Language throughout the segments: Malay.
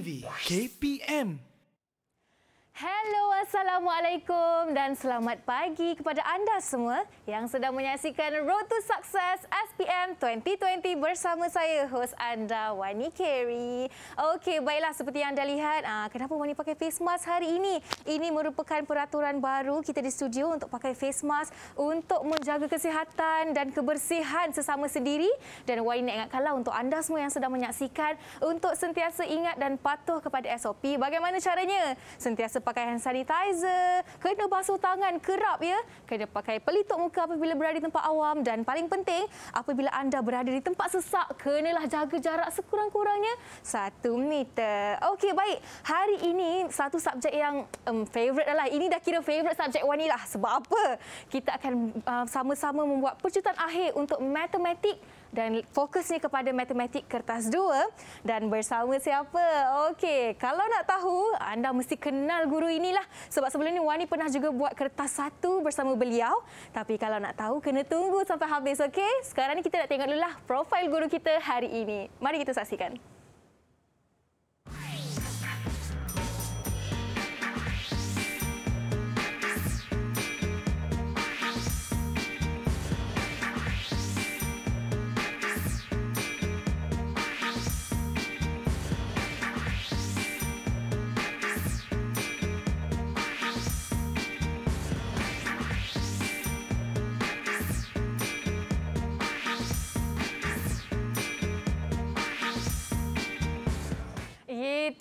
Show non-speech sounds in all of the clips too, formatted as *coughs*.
KPM。Hello, Assalamualaikum dan selamat pagi kepada anda semua yang sedang menyaksikan Road to Success SPM 2020 bersama saya, hos anda, Wani Carey. Okey, baiklah seperti yang anda lihat, ah, kenapa Wani pakai face mask hari ini? Ini merupakan peraturan baru kita di studio untuk pakai face mask untuk menjaga kesihatan dan kebersihan sesama sendiri. Dan Wani nak ingatkanlah untuk anda semua yang sedang menyaksikan untuk sentiasa ingat dan patuh kepada SOP. Bagaimana caranya? Sentiasa pakai hand sanitizer, kena basuh tangan kerap ya, kena pakai pelitup muka apabila berada di tempat awam dan paling penting apabila anda berada di tempat sesak kenalah jaga jarak sekurang-kurangnya satu meter. Okey baik, hari ini satu subjek yang um, favourite adalah ini dah kira favourite subjek Wani lah. sebab apa? Kita akan uh, sama-sama membuat percutan akhir untuk matematik dan fokusnya kepada matematik kertas 2 dan bersama siapa? Okey, kalau nak tahu anda mesti kenal guru inilah sebab sebelum ini Wani pernah juga buat kertas 1 bersama beliau. Tapi kalau nak tahu kena tunggu sampai habis okey. Sekarang ni kita nak tengok dululah profil guru kita hari ini. Mari kita saksikan. Hai.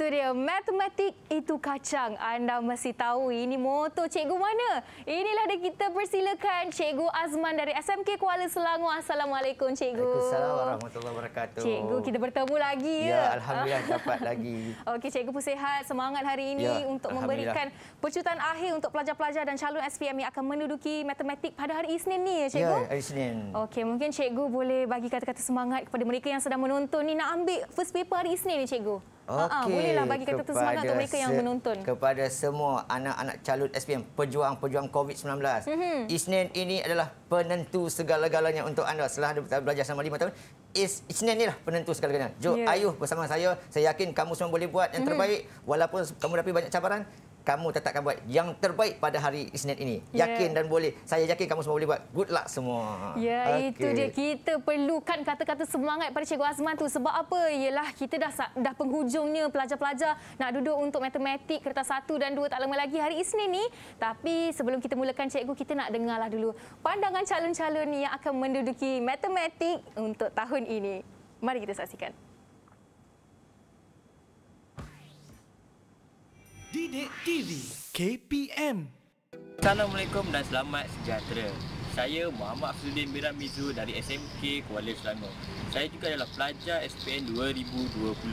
studio. Matematik itu kacang. Anda mesti tahu ini motor cikgu mana. Inilah dia kita persilakan Cikgu Azman dari SMK Kuala Selangor. Assalamualaikum Cikgu. Assalamualaikum. warahmatullahi wabarakatuh. Cikgu kita bertemu lagi. Ya, ya Alhamdulillah dapat lagi. *laughs* Okey Cikgu pun sihat. Semangat hari ini ya, untuk memberikan percutan akhir untuk pelajar-pelajar dan calon SPM yang akan menduduki matematik pada hari Isnin ni ya Cikgu. Ya hari Isnin. Okey mungkin Cikgu boleh bagi kata-kata semangat kepada mereka yang sedang menonton ni nak ambil first paper hari Isnin ni Cikgu. Ah, ah, ah, okay. Ha, bolehlah bagi kata tu semangat untuk mereka yang menonton. Kepada semua anak-anak calut SPM, pejuang-pejuang COVID-19. Mm -hmm. Isnin ini adalah penentu segala-galanya untuk anda setelah anda belajar selama lima tahun. Is, Isnin lah penentu segala-galanya. Jom, yeah. ayuh bersama saya. Saya yakin kamu semua boleh buat yang mhm. terbaik. Mm -hmm. Walaupun kamu dapat banyak cabaran, kamu tetap akan buat yang terbaik pada hari Isnin ini. Ya. Yakin yeah. dan boleh. Saya yakin kamu semua boleh buat. Good luck semua. Ya, yeah, okay. itu dia. Kita perlukan kata-kata semangat pada Cikgu Azman tu. Sebab apa? Yalah, kita dah dah penghujungnya pelajar-pelajar nak duduk untuk matematik kertas satu dan dua tak lama lagi hari Isnin ni. Tapi sebelum kita mulakan Cikgu, kita nak dengarlah dulu pandangan calon-calon yang akan menduduki matematik untuk tahun ini. Mari kita saksikan. Didik TV KPM Assalamualaikum dan selamat sejahtera Saya Muhammad Fizuddin Biram Mizu dari SMK Kuala Selangor Saya juga adalah pelajar SPN 2020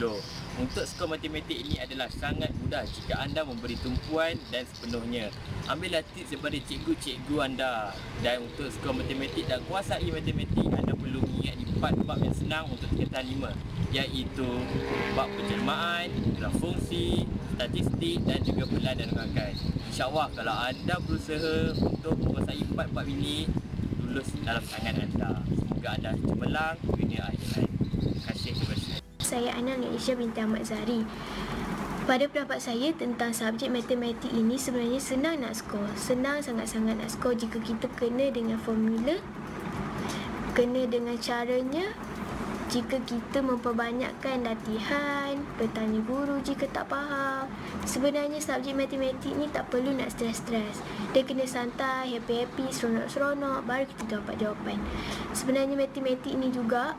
Untuk skor matematik ini adalah sangat mudah jika anda memberi tumpuan dan sepenuhnya Ambillah tips daripada cikgu-cikgu anda Dan untuk skor matematik dan kuasai matematik Anda perlu ingat di bab-bab yang senang untuk kita lima Iaitu bab penjelmaan, fungsi, statistik dan juga pelan dan rangkaian. InsyaAllah kalau anda berusaha untuk menguasai empat empat ini, lulus dalam tangan anda. Semoga anda cemerlang, dunia akhirat. Terima kasih kepada saya. Saya Anang Aisyah binti Ahmad Zahri. Pada pendapat saya tentang subjek matematik ini sebenarnya senang nak skor. Senang sangat-sangat nak skor jika kita kena dengan formula, kena dengan caranya, jika kita memperbanyakkan latihan, bertanya guru jika tak faham. Sebenarnya subjek matematik ni tak perlu nak stres-stres. Dia kena santai, happy-happy, seronok-seronok baru kita dapat jawapan. Sebenarnya matematik ni juga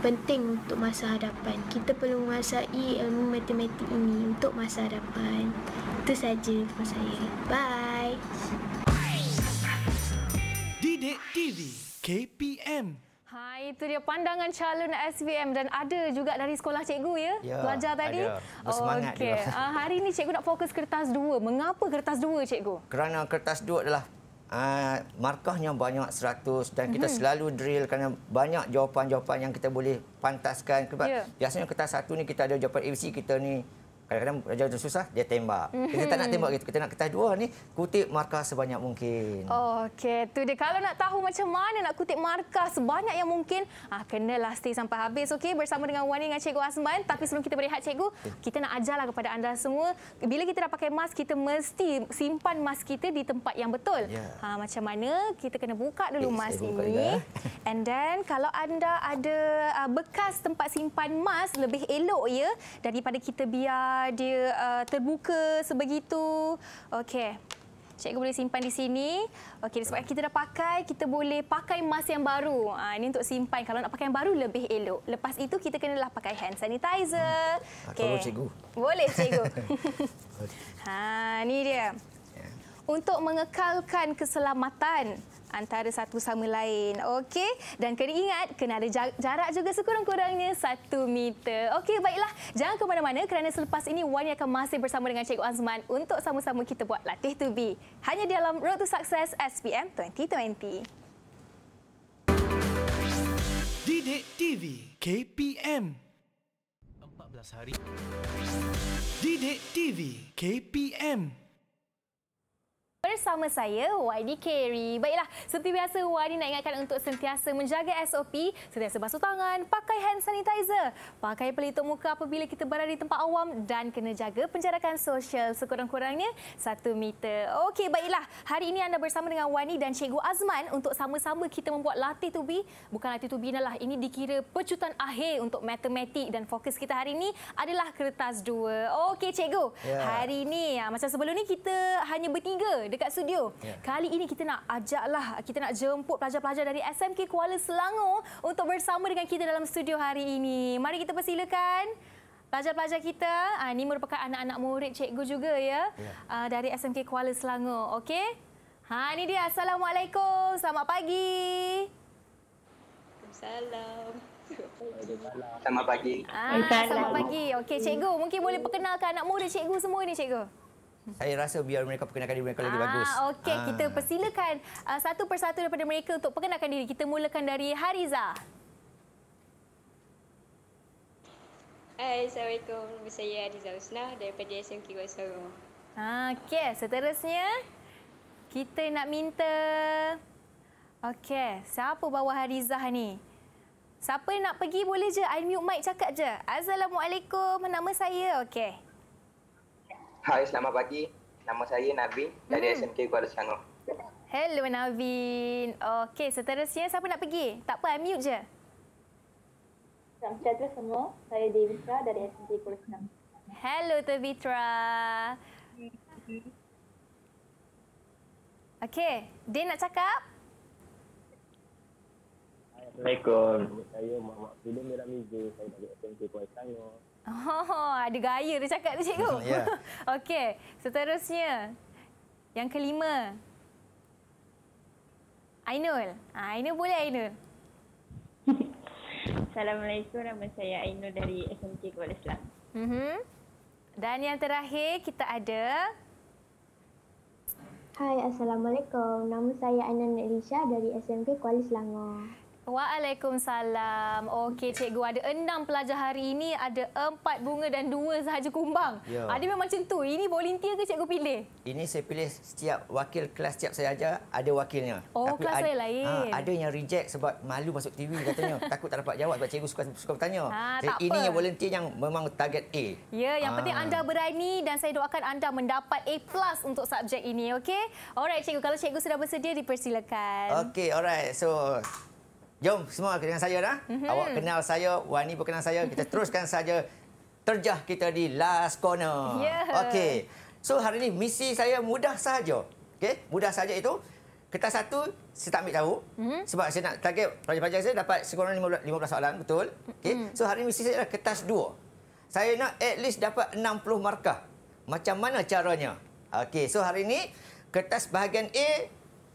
penting untuk masa hadapan. Kita perlu menguasai ilmu matematik ini untuk masa hadapan. Itu saja untuk saya. Bye. Didik TV KPM Hai, itu dia pandangan calon SPM dan ada juga dari sekolah cikgu ya, ya belajar tadi. Ya, bersemangat okay. juga. Uh, hari ini cikgu nak fokus kertas dua. Mengapa kertas dua, cikgu? Kerana kertas dua adalah uh, markahnya banyak seratus dan kita mm-hmm. selalu drill kerana banyak jawapan-jawapan yang kita boleh pantaskan. Sebab ya. biasanya kertas satu ni kita ada jawapan ABC, kita ni kadang-kadang raja tu susah dia tembak. Kita tak nak hmm. tembak gitu. Kita nak kertas dua ni kutip markah sebanyak mungkin. Oh, Okey, tu dia. Kalau nak tahu macam mana nak kutip markah sebanyak yang mungkin, ah kena lasti sampai habis okey bersama dengan Wani dengan Cikgu Azman. Tapi sebelum kita berehat cikgu, kita nak ajarlah kepada anda semua bila kita dah pakai mask kita mesti simpan mask kita di tempat yang betul. Ya. Ha, macam mana? Kita kena buka dulu okay, mask ini. Dah. And then kalau anda ada ah, bekas tempat simpan mask lebih elok ya daripada kita biar uh, dia uh, terbuka sebegitu. Okey. Cikgu boleh simpan di sini. Okey, sebab kita dah pakai, kita boleh pakai mask yang baru. Ha, ini untuk simpan. Kalau nak pakai yang baru, lebih elok. Lepas itu, kita kena lah pakai hand sanitizer. Hmm. Okay. cikgu. Boleh, cikgu. *laughs* ha, ini dia. Ya. Untuk mengekalkan keselamatan, antara satu sama lain. Okey, dan kena ingat kena ada jarak juga sekurang-kurangnya satu meter. Okey, baiklah. Jangan ke mana-mana kerana selepas ini Wani akan masih bersama dengan Cikgu Azman untuk sama-sama kita buat latih to be. Hanya di dalam Road to Success SPM 2020. Didik TV KPM 14 hari. Didik TV KPM bersama saya Wadi Carey. Baiklah, seperti biasa Wadi nak ingatkan untuk sentiasa menjaga SOP, sentiasa basuh tangan, pakai hand sanitizer, pakai pelitup muka apabila kita berada di tempat awam dan kena jaga penjarakan sosial sekurang-kurangnya satu meter. Okey, baiklah. Hari ini anda bersama dengan Wani dan Cikgu Azman untuk sama-sama kita membuat latih tubi. Bukan latih tubi inilah. Ini dikira pecutan akhir untuk matematik dan fokus kita hari ini adalah kertas dua. Okey, Cikgu. Yeah. Hari ini, ah, masa sebelum ni kita hanya bertiga dekat studio. Yeah. Kali ini kita nak ajaklah, kita nak jemput pelajar-pelajar dari SMK Kuala Selangor untuk bersama dengan kita dalam studio hari ini. Mari kita persilakan pelajar-pelajar kita. Ah, ini merupakan anak-anak murid cikgu juga ya yeah. Ya. dari SMK Kuala Selangor. Okey? Ha, ini dia. Assalamualaikum. Selamat pagi. Assalamualaikum. Selamat pagi. Ah, selamat pagi. Okey, cikgu, mungkin boleh perkenalkan anak murid cikgu semua ni, cikgu. Saya rasa biar mereka perkenalkan diri mereka lebih ah, bagus. Okey, ah. kita persilakan uh, satu persatu daripada mereka untuk perkenalkan diri. Kita mulakan dari Hariza. Hai, Assalamualaikum. Saya Hariza Usna daripada SMK Wasaru. Ah, okey, seterusnya kita nak minta... Okey, siapa bawa Hariza ni? Siapa nak pergi boleh je. I mute mic cakap je. Assalamualaikum. Nama saya. Okey. Hai, selamat pagi. Nama saya Nabi dari hmm. SMK Kuala Selangor. Hello Navin. Okey, seterusnya siapa nak pergi? Tak apa, I'm mute je. Selamat sejahtera semua. Saya Devitra dari SMP Kuala Selangor. Hello Devitra. Okey, Din nak cakap? Assalamualaikum. Saya Muhammad Fidu Miramizu. Saya dari SMP Kuala Selangor. Oh, ada gaya dia cakap tu cikgu. *laughs* Ya. Yeah. *laughs* Okey, seterusnya. Yang kelima. Ainul. Ah, Ainul boleh Ainul. *laughs* Assalamualaikum, nama saya Ainul dari SMK Kuala Selam. Mm-hmm. Dan yang terakhir kita ada... Hai, Assalamualaikum. Nama saya Ainul Nek dari SMK Kuala Selangor. Waalaikumsalam. Okey cikgu ada enam pelajar hari ini ada empat bunga dan dua sahaja kumbang. Ya. Ada memang macam tu. Ini volunteer ke cikgu pilih? Ini saya pilih setiap wakil kelas setiap saya ajar ada wakilnya. Oh Tapi kelas ada, saya lain. Ha, ada yang reject sebab malu masuk TV katanya. *laughs* Takut tak dapat jawab sebab cikgu suka suka bertanya. Ha, tak ini yang volunteer yang memang target A. Ya yang ha. penting anda berani dan saya doakan anda mendapat A plus untuk subjek ini okey. Alright cikgu kalau cikgu sudah bersedia dipersilakan. Okey alright so Jom semua dengan saya dah. Mm-hmm. Awak kenal saya, Wani pun kenal saya. Kita *laughs* teruskan saja terjah kita di last corner. Yeah. Okey. So hari ini misi saya mudah saja, Okey, mudah saja itu. Kertas satu saya tak ambil tahu mm-hmm. sebab saya nak target pelajar-pelajar saya dapat sekurang 15, 15 soalan, betul? Okey. Mm-hmm. So hari ini misi saya adalah kertas dua. Saya nak at least dapat 60 markah. Macam mana caranya? Okey, so hari ini kertas bahagian A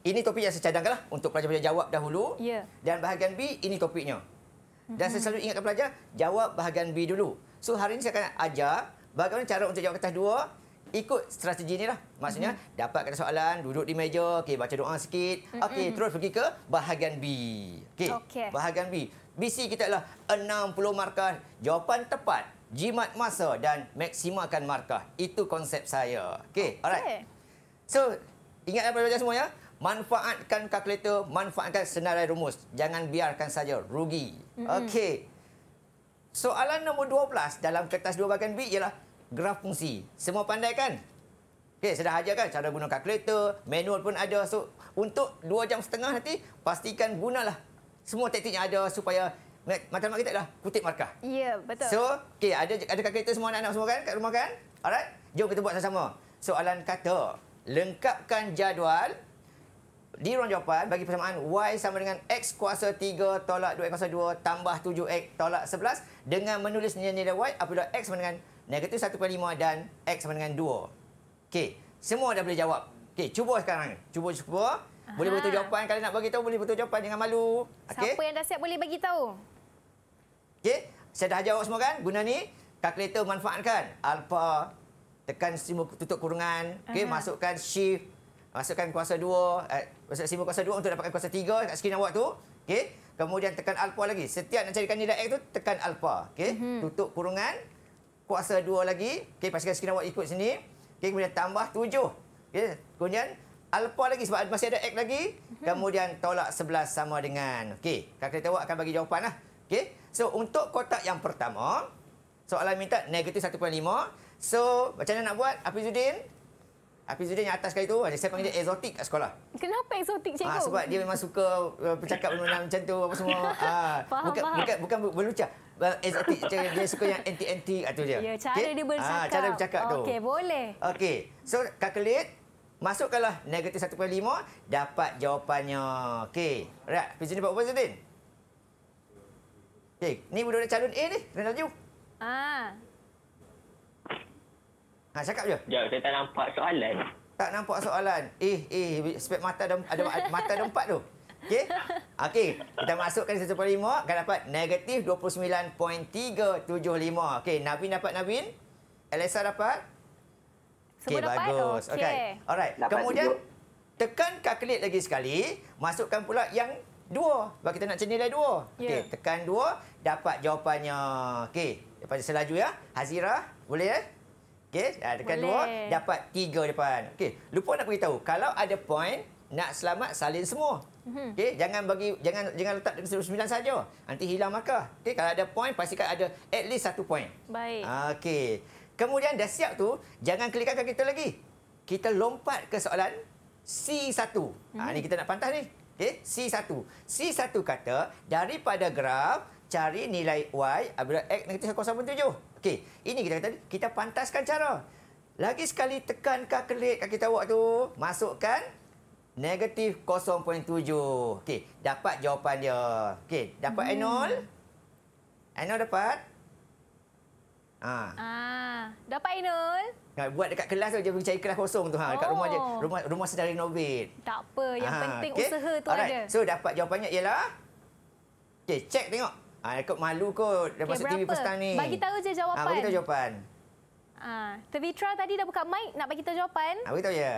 ini topik yang saya cadangkan lah untuk pelajar-pelajar jawab dahulu. Ya. Dan bahagian B, ini topiknya. Dan saya selalu ingatkan pelajar, jawab bahagian B dulu. So hari ini saya akan ajar bagaimana cara untuk jawab kertas dua ikut strategi ni lah. Maksudnya, mm -hmm. dapat kertas soalan, duduk di meja, okay, baca doa sikit. Okay, mm -hmm. Terus pergi ke bahagian B. Okay. Okay. Bahagian B. BC kita adalah 60 markah jawapan tepat, jimat masa dan maksimalkan markah. Itu konsep saya. Okay, okay. alright. So, ingatlah pelajar-pelajar semua ya manfaatkan kalkulator, manfaatkan senarai rumus. Jangan biarkan saja rugi. Mm-hmm. Okey. Soalan nombor 12 dalam kertas dua bahagian B ialah graf fungsi. Semua pandai kan? Okey, sudah ajar kan cara guna kalkulator, manual pun ada. So, untuk 2 jam setengah nanti, pastikan gunalah semua teknik yang ada supaya matlamat kita dah kutip markah. Ya, yeah, betul. So, okey, ada ada kalkulator semua anak-anak semua kan kat rumah kan? Alright, jom kita buat sama-sama. Soalan kata, lengkapkan jadual di ruang jawapan bagi persamaan Y sama dengan X kuasa 3 tolak 2X kuasa 2 tambah 7X tolak 11 dengan menulis nilai-nilai Y apabila X sama dengan negatif 1.5 dan X sama dengan 2. Okey, semua dah boleh jawab. Okey, cuba sekarang. Cuba cuba. Boleh betul jawapan kalau nak bagi tahu boleh betul jawapan jangan malu. Okey. Siapa yang dah siap boleh bagi tahu. Okey, saya dah jawab semua kan? Guna ni kalkulator manfaatkan alpha tekan simbol tutup kurungan, okey masukkan shift masukkan kuasa 2 uh, eh, masukkan simbol kuasa 2 untuk dapatkan kuasa 3 dekat skrin awak tu okey kemudian tekan alpha lagi setiap nak carikan nilai x tu tekan alpha okey mm -hmm. tutup kurungan kuasa 2 lagi okey pastikan skrin awak ikut sini okey kemudian tambah 7 okey kemudian alpha lagi sebab masih ada x lagi mhm. kemudian tolak 11 sama dengan okey kalkulator awak akan bagi jawapanlah okey so untuk kotak yang pertama soalan minta negatif 1.5 so macam mana nak buat apa Zudin Api Epizoden yang atas kali tu saya panggil dia exotic kat sekolah. Kenapa exotic cikgu? Ah, sebab dia memang suka uh, bercakap benda macam tu apa semua. *laughs* Ah, faham, bukan, faham. bukan bukan berlucah. Exotic dia suka yang anti-anti atau ah, dia. Ya, cara okay? Ah, dia bercakap. Ah, cara bercakap okay, tu. Okey, boleh. Okey. So calculate masukkanlah negatif 1.5 dapat jawapannya. Okey. Right, Epizoden buat apa Zudin? Okey, ni budak-budak calon A ni, Renaldo. Ah, Ha, cakap je. Ya, saya tak nampak soalan. Tak nampak soalan. Eh, eh, spek mata ada mata ada empat tu. Okey? Okey, kita masukkan satu poin lima. Kan dapat negatif 29.375. Okey, Nabin dapat Nabin. Elisa dapat? Okey, bagus. Okey. Okay. Alright. Kemudian, tujuh. tekan kalkulit lagi sekali. Masukkan pula yang dua. Sebab kita nak cendilai dua. Okey, yeah. tekan dua. Dapat jawapannya. Okey, daripada selaju ya. Hazira, boleh ya? Eh? Okey, ada kan dua, dapat tiga depan. Okey, lupa nak beritahu. Kalau ada point, nak selamat salin semua. Mhm. Okey, jangan bagi jangan jangan letak dekat sembilan saja. Nanti hilang maka. Okey, kalau ada point pastikan ada at least satu point. Baik. Okey. Kemudian dah siap tu, jangan klikkan kaki kita lagi. Kita lompat ke soalan C1. Ah mm -hmm. ha, ni kita nak pantas ni. Okey, C1. C1 kata daripada graf cari nilai y apabila x negatif 0.7. Okey, ini kita kata kita pantaskan cara. Lagi sekali tekan kakelit kaki tawak tu, masukkan negatif 0.7. Okey, dapat jawapan dia. Okey, dapat hmm. Enol? Enol dapat? Ha. Ah, dapat Enol? Nak buat dekat kelas tu je pergi cari kelas kosong tu ha, dekat oh. rumah je. Rumah rumah saudara Novit. Tak apa, yang ha. penting okay. usaha tu Alright. ada. So dapat jawapannya ialah Okey, Cek, tengok. Ah, ha, malu kot dapat okay, TV Pustan ni. Bagi tahu je jawapan. Ah, bagi tahu jawapan. Ah, ha, Tevitra tadi dah buka mic nak bagi tahu jawapan. Ah, ha, bagi tahu ya.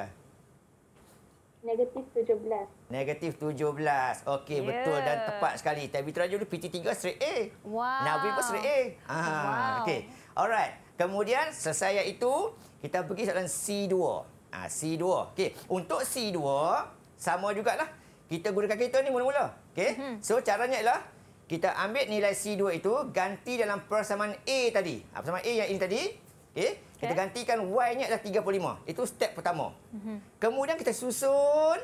Negatif 17. Negatif 17. Okey, yeah. betul dan tepat sekali. Tevitra dulu PT3 straight A. Wow. Nabi pun straight A. Ah, ha, wow. okey. Alright. Kemudian selesai yang itu, kita pergi soalan C2. Ah, C2. Okey, untuk C2 sama jugalah. Kita gunakan kereta ni mula-mula. Okey. Hmm. So caranya ialah kita ambil nilai C2 itu ganti dalam persamaan A tadi. Ha, persamaan A yang ini tadi. Okay. Okay. Kita gantikan Y-nya adalah 35. Itu step pertama. Mm -hmm. Kemudian kita susun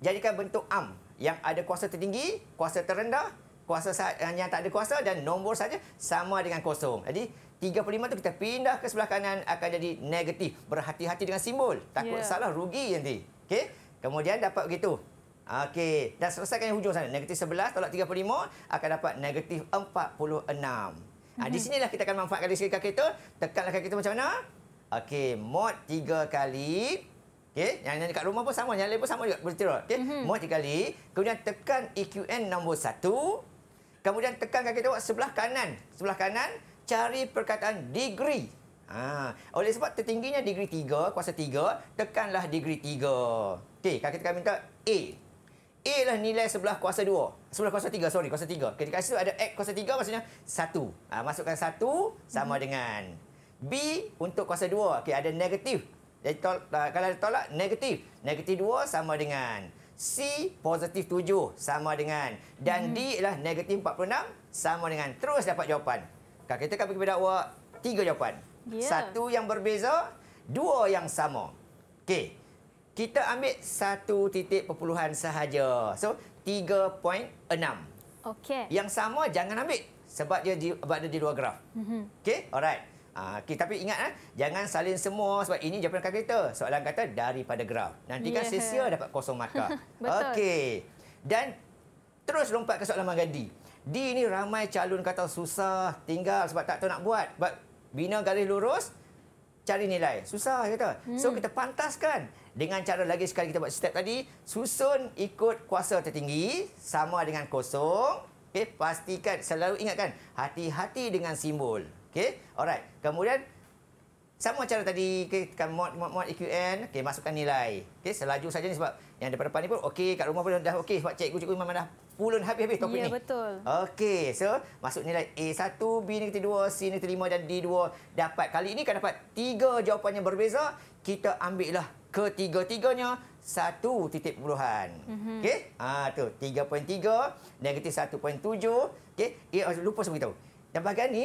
jadikan bentuk am. Yang ada kuasa tertinggi, kuasa terendah, kuasa yang tak ada kuasa dan nombor saja sama dengan kosong. Jadi 35 itu kita pindah ke sebelah kanan akan jadi negatif. Berhati-hati dengan simbol. Takut yeah. salah rugi nanti. Okay. Kemudian dapat begitu. Okey, dah selesaikan yang hujung sana. Negatif 11 tolak 35 akan dapat negatif 46. Ha, ah, di mhm. sinilah kita akan manfaatkan di sini kaki kita. Tekanlah kaki kita macam mana? Okey, mod 3 kali. Okey, yang yang dekat rumah pun sama, yang lain pun sama juga. Boleh tiru. Okey, mhm. mod 3 kali. Kemudian tekan EQN nombor 1. Kemudian tekan kaki kita sebelah kanan. Sebelah kanan, cari perkataan degree. Ha, oleh sebab tertingginya degree 3, kuasa 3, tekanlah degree 3. Okey, kaki kita minta A. A lah nilai sebelah kuasa 2. Sebelah kuasa tiga sorry. Kuasa 3. Ketika situ ada X kuasa tiga maksudnya satu, Ha, masukkan satu sama hmm dengan B untuk kuasa dua, Okey, ada negatif. Jadi, tol, uh, kalau ada tolak, negatif. Negatif dua sama dengan C, positif tujuh sama dengan. Dan mm-hmm. D ialah negatif enam sama dengan. Terus dapat jawapan. Kalau kita akan berdakwa awak, tiga jawapan. Yeah. Satu yang berbeza, dua yang sama. Okey. Kita ambil satu titik perpuluhan sahaja. So, 3.6. Okey. Yang sama jangan ambil sebab dia di, ada di luar graf. Mm -hmm. Okey, alright. Ah, okay, tapi ingat, ah, jangan salin semua sebab ini jawapan kalkulator. Soalan kata daripada graf. Nanti kan yeah. sia-sia dapat kosong markah. *laughs* Okey. Dan terus lompat ke soalan mangadi. D ini ramai calon kata susah tinggal sebab tak tahu nak buat. Sebab bina garis lurus, cari nilai. Susah kata. Mm. So, hmm. kita pantaskan. Dengan cara lagi sekali kita buat step tadi, susun ikut kuasa tertinggi sama dengan kosong. Okey, pastikan selalu ingatkan hati-hati dengan simbol. Okey. Alright. Kemudian sama cara tadi, okay, tekan mod mod mod EQN, okey masukkan nilai. Okey, selaju saja ni sebab yang depan-depan ni pun okey, kat rumah pun dah okey sebab cikgu cikgu memang dah pulun habis-habis topik ya, ni. Ya, betul. Okey, so masuk nilai. A1, B negatif 2, C negatif 5 dan D2 dapat. Kali ini kan dapat tiga jawapan yang berbeza. Kita ambil lah ketiga-tiganya satu titik puluhan. Mm -hmm. Okey? Ah, tu 3.3, negatif 1.7. Okey? Eh, oh, lupa sebut tahu. Dan bahagian ni,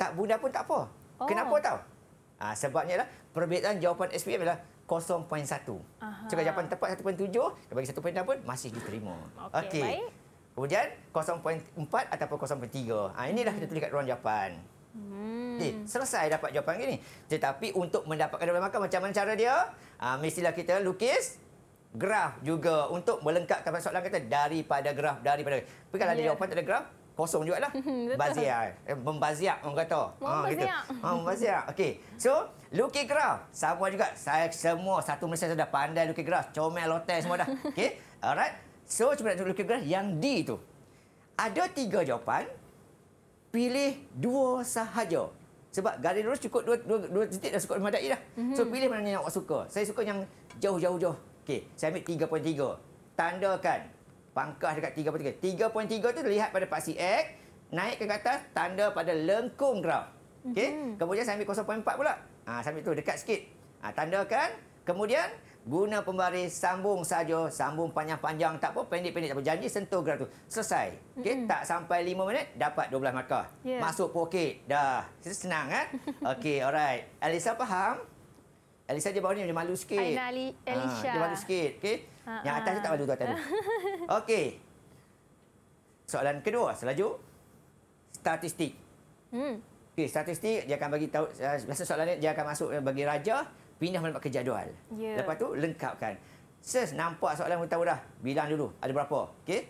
tak bunda pun tak apa. Oh. Kenapa tahu? Ah, sebabnya lah, perbezaan jawapan SPM adalah 0.1. Jika jawapan tepat 1.7, bagi 1.6 pun masih diterima. Okey, okay. Kemudian 0.4 ataupun 0.3. Ha, inilah kita tulis kat ruang jawapan. Hmm. Eh, selesai dapat jawapan gini. Tetapi untuk mendapatkan jawapan makan, macam mana cara dia? Ha, mestilah kita lukis graf juga untuk melengkapkan soalan kata daripada graf, daripada Tapi Kalau ada yeah. jawapan, tak ada graf, kosong juga lah. *laughs* Baziak. Eh, orang kata. Ha, membaziak. Ha, ha, membaziak. Okey. So, lukis graf. Sama juga. Saya semua, satu Malaysia sudah pandai lukis graf. Comel, lotel semua dah. *laughs* Okey. Alright. So, cuma nak tunjuk lukis graf yang D tu. Ada tiga jawapan. Pilih dua sahaja. Sebab garis lurus cukup dua, dua, dua titik dah suka lima da'i dah. Mm-hmm. So, pilih mana yang awak suka. Saya suka yang jauh-jauh-jauh. Okey, saya ambil 3.3. Tandakan pangkah dekat 3.3. 3.3 tu terlihat pada paksi X. Naik ke atas, tanda pada lengkung graf. Okey, mm-hmm. kemudian saya ambil 0.4 pula. Ha, saya ambil tu dekat sikit. Ha, tandakan. Kemudian, guna pembaris sambung saja sambung panjang-panjang tak apa pendek-pendek tak apa janji sentuh gerak tu selesai okey mm -hmm. tak sampai lima minit dapat 12 markah yeah. masuk poket dah senang kan *laughs* okey alright Alisa faham Alisa dia baru ni dia malu sikit Ali ah, Alisha ha, dia malu sikit okey uh ah, -huh. yang atas dia tak malu tu atas tu ah. okey soalan kedua selaju statistik hmm okey statistik dia akan bagi tahu eh, biasa soalan ni dia akan masuk eh, bagi raja pindah melibat ke jadual. Yeah. Lepas tu lengkapkan. Sis nampak soalan pun tahu dah. Bilang dulu ada berapa. Okey.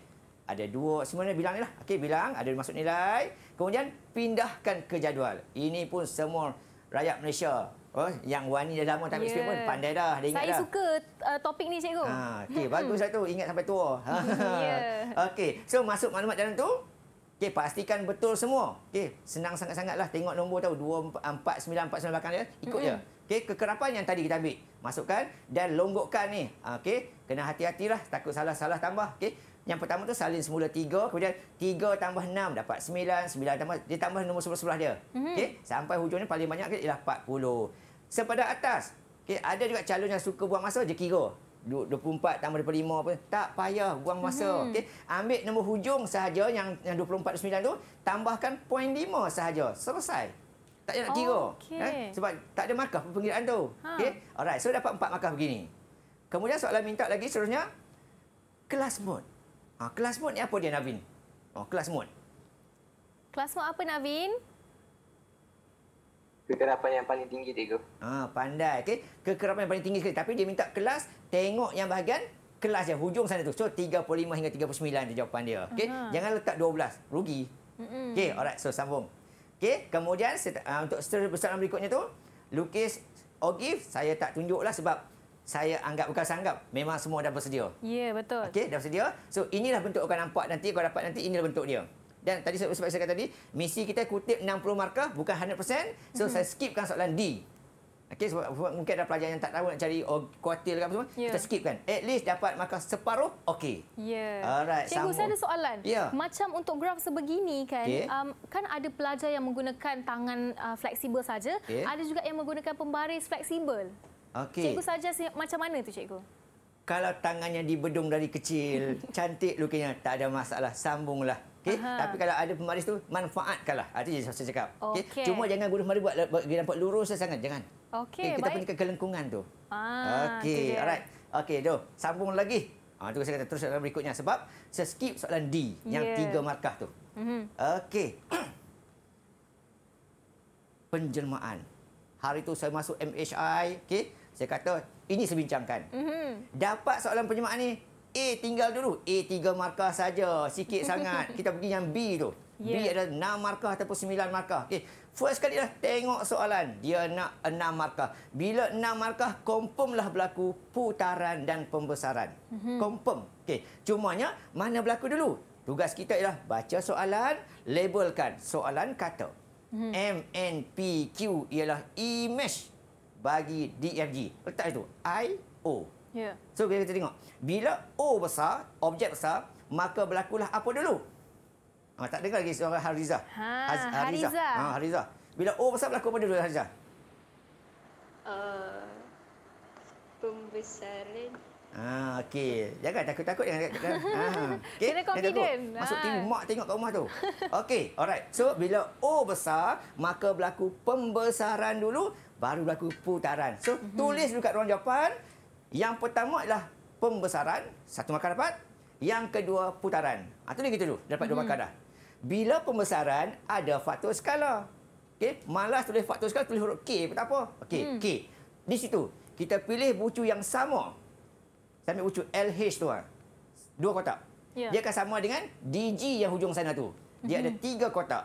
Ada dua semuanya bilang ni lah. Okey bilang ada masuk nilai. Kemudian pindahkan ke jadual. Ini pun semua rakyat Malaysia Oh, yang Wani dah lama tak yeah. pun pandai dah. dah ingat Saya dah. suka uh, topik ni cikgu. Ha, okay, bagus satu. Lah ingat sampai tua. Ha. yeah. *laughs* Okey, so masuk maklumat dalam tu. Okey, pastikan betul semua. Okey, senang sangat-sangatlah tengok nombor tahu 24949 belakang dia. Ikut mm -hmm. je. Okey, kekerapan yang tadi kita ambil. Masukkan dan longgokkan ni. Ah, okey, kena hati-hatilah takut salah-salah tambah. Okey. Yang pertama tu salin semula 3, kemudian 3 tambah 6 dapat 9, 9 tambah, dia tambah nombor sebelah-sebelah dia. Mm-hmm. Okey, sampai hujung ni paling banyak kan ialah 40. Sepada atas, okay, ada juga calon yang suka buang masa, je kira. 24 tambah 25 apa tak payah buang masa mm-hmm. okey ambil nombor hujung sahaja yang yang 24 29 tu tambahkan 0.5 sahaja selesai tak ada nak kira. Okay. Eh? Sebab tak ada markah pengiraan tu. Ha. Okey. Alright, so dapat empat markah begini. Kemudian soalan minta lagi seterusnya kelas mode. Ah, ha, kelas mode ni apa dia Navin? Oh, kelas mode. Kelas mode apa Navin? Kekerapan yang paling tinggi tiga. Ha, ah, pandai. Okey. Kekerapan yang paling tinggi sekali tapi dia minta kelas tengok yang bahagian kelas yang hujung sana tu. So 35 hingga 39 tu jawapan dia. Okey. Uh-huh. Jangan letak 12. Rugi. Mm-hmm. Okey, alright. So sambung. Okey, kemudian uh, untuk seterusnya besar berikutnya tu, lukis ogif saya tak tunjuklah sebab saya anggap bukan sanggup. Memang semua dah bersedia. Ya, yeah, betul. Okey, dah bersedia. So, inilah bentuk kau nampak nanti, kau dapat nanti inilah bentuk dia. Dan tadi sebab saya kata tadi, misi kita kutip 60 markah bukan 100%. So, mm -hmm. saya skipkan soalan D. Okey sebab, sebab mungkin ada pelajar yang tak tahu nak cari oh, kuartil ke apa semua yeah. kita ya. skip kan. At least dapat markah separuh okey. Ya. Yeah. Alright. Cikgu saya ada soalan. Yeah. Macam untuk graf sebegini kan okay. um, kan ada pelajar yang menggunakan tangan uh, fleksibel saja, okay. ada juga yang menggunakan pembaris fleksibel. Okey. Cikgu saja macam mana tu cikgu? Kalau tangannya di bedung dari kecil, *laughs* cantik lukisnya, tak ada masalah, sambunglah. Okay? Tapi kalau ada pembaris tu manfaatkanlah. Itu ah, je saya cakap. Okay? Okay. Cuma jangan guna pembaris buat dia buat lurus sangat. Jangan. Okey, okay, eh, kita pergi ke kegelengkungan tu. Ah, okey, alright. Okey, doh. Sambung lagi. Ah, tu saya kata terus soalan berikutnya sebab saya skip soalan D yang ya. tiga markah tu. Mm -hmm. Okey. *clears throat* Penjelmaan. Hari tu saya masuk MHI, Okay, Saya kata ini sebincangkan. Mm -hmm. Dapat soalan penjelmaan ni, A tinggal dulu. A tiga markah saja, sikit sangat. *laughs* kita pergi yang B tu. Yeah. B ada 6 markah ataupun 9 markah. Okey. First sekali dah tengok soalan. Dia nak 6 markah. Bila 6 markah, confirmlah berlaku putaran dan pembesaran. Mm -hmm. Confirm. Okey. Cumanya mana berlaku dulu? Tugas kita ialah baca soalan, labelkan soalan kata. Mm -hmm. M N P Q ialah image bagi D DFG. Letak itu. I O. Ya. Yeah. So kita tengok. Bila O besar, objek besar, maka berlakulah apa dulu? Ha, tak dengar lagi suara Hariza. Ha, Haz, Hariza. Hariza. Ha, Hariza. Bila oh pasal berlaku pada dulu Hariza? Uh, pembesaran. Ha, okey. Jangan takut-takut ha. *laughs* Okay. Kena confident. Takut. Masuk tim mak tengok kat rumah tu. *laughs* Okey, alright. So bila O besar, maka berlaku pembesaran dulu baru berlaku putaran. So mm-hmm. tulis dulu kat ruang jawapan. Yang pertama ialah pembesaran, satu makan dapat. Yang kedua putaran. Ha, tulis kita dulu, dapat mm-hmm. dua mhm. makan dah bila pembesaran ada faktor skala. Okey, malas tulis faktor skala tulis huruf K pun tak apa. Okey, hmm. K. Di situ kita pilih bucu yang sama. Saya ambil bucu LH tu ah. Dua kotak. Yeah. Dia akan sama dengan DG yang hujung sana tu. Dia hmm. ada tiga kotak.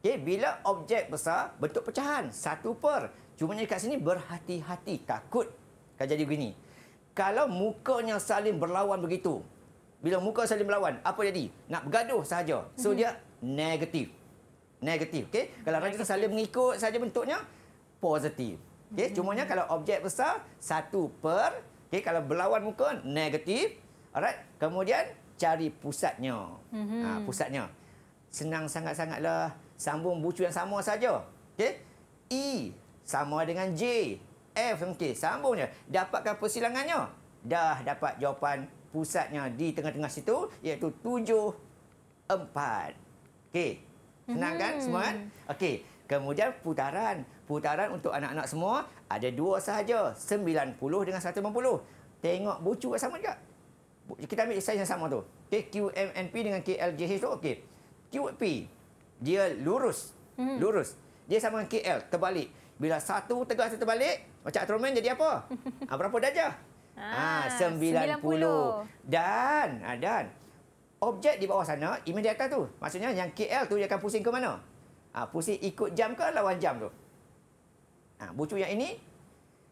Okey, bila objek besar bentuk pecahan satu per. Cuma ni kat sini berhati-hati takut akan jadi begini. Kalau mukanya saling berlawan begitu, bila muka saling melawan apa jadi nak bergaduh sahaja so mm-hmm. dia negatif negatif okey kalau rajin saling mengikut saja bentuknya positif okey mm-hmm. cumanya kalau objek besar satu per okey kalau berlawan muka negatif alright kemudian cari pusatnya mm-hmm. ha, pusatnya senang sangat-sangatlah sambung bucu yang sama saja okey e sama dengan j f okey sambung je dapatkan persilangannya dah dapat jawapan pusatnya di tengah-tengah situ iaitu 7 4. Okey. Senang kan hmm. semua? Okey. Kemudian putaran. Putaran untuk anak-anak semua ada dua sahaja. 90 dengan 150. Tengok bucu sama juga. Kita ambil saiz yang sama tu. Okey, QMNP dengan KLJH tu okey. QP dia lurus. Hmm. Lurus. Dia sama dengan KL terbalik. Bila satu tegak satu terbalik, macam Ultraman jadi apa? Ha, *laughs* berapa darjah? Ah, 90. 90. Dan, ah, dan objek di bawah sana, imej di atas tu. Maksudnya yang KL tu dia akan pusing ke mana? Ah, pusing ikut jam ke lawan jam tu? Ah, bucu yang ini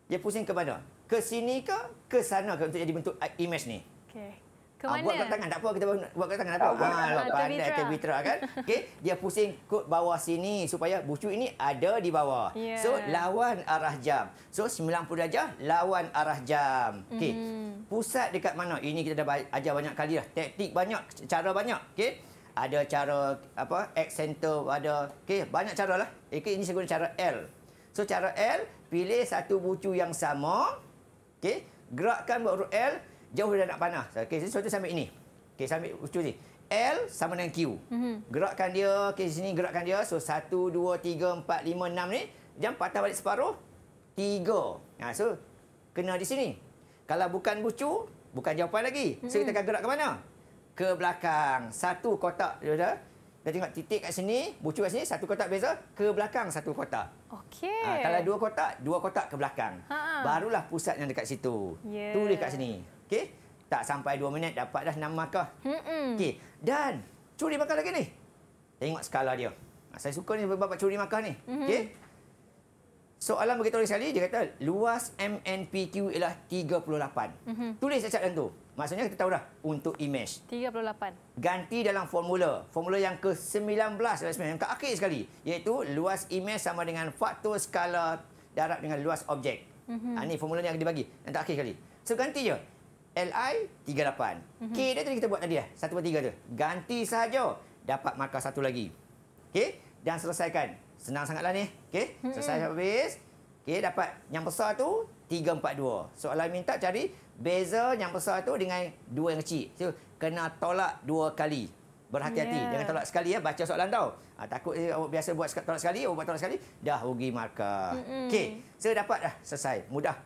dia pusing ke mana? Ke sini ke ke sana ke untuk jadi bentuk ah, imej ni? Okey ke ah, mana? Ha, buat kat tangan tak apa kita buat kat tangan apa? Ha, ha pandai tebitra kan? *laughs* Okey, dia pusing kod bawah sini supaya bucu ini ada di bawah. Yeah. So lawan arah jam. So 90 darjah lawan arah jam. Okey. Mm. Pusat dekat mana? Ini kita dah ajar banyak kali dah. Taktik banyak, cara banyak. Okey. Ada cara apa? X center ada. Okey, banyak cara lah. Okey, ini saya cara L. So cara L, pilih satu bucu yang sama. Okey. Gerakkan buat huruf L jauh dah nak panah. Okey, sini contoh sampai ini. Okey, sampai ucu ni. L sama dengan Q. Mm-hmm. Gerakkan dia. Okey, sini gerakkan dia. So, 1, 2, 3, 4, 5, 6 ni. Jam patah balik separuh. 3. Ha, so, kena di sini. Kalau bukan bucu, bukan jawapan lagi. Mm-hmm. So, mhm. kita akan gerak ke mana? Ke belakang. Satu kotak. Dia kita tengok titik kat sini, bucu kat sini, satu kotak beza, ke belakang satu kotak. Okey. Ha, kalau dua kotak, dua kotak ke belakang. Ha-ha. Barulah pusat yang dekat situ. Yeah. Tulis kat sini. Okey. Tak sampai dua minit dapat dah 6 markah. Okey. Dan curi markah lagi ni. Tengok skala dia. Ah, saya suka ni bapak curi markah ni. Mm-hmm. Okey. Soalan bagi tulis sekali dia kata luas MNPQ ialah 38. Mm -hmm. Tulis saja macam tu. Maksudnya kita tahu dah untuk image 38. Ganti dalam formula. Formula yang ke-19 lah yang ke akhir sekali iaitu luas image sama dengan faktor skala darab dengan luas objek. Mm -hmm. ha, ah, ini formula yang yang dibagi yang terakhir sekali. So ganti je. LI 38. Mm-hmm. K dia tadi kita buat tadi lah. satu per tiga tu. Ganti sahaja. Dapat markah satu lagi. Okey. Dan selesaikan. Senang sangatlah ni. Okey. Mm-hmm. Selesai habis. Okey. Dapat yang besar tu tiga empat dua. Soalan minta cari beza yang besar tu dengan dua yang kecil. So, kena tolak dua kali. Berhati-hati. Yeah. Jangan tolak sekali ya. Baca soalan tau. Ha, takut eh, awak biasa buat tolak sekali. Awak buat tolak sekali. Dah rugi markah. Mm-hmm. Okey. So dapat dah. Selesai. Mudah.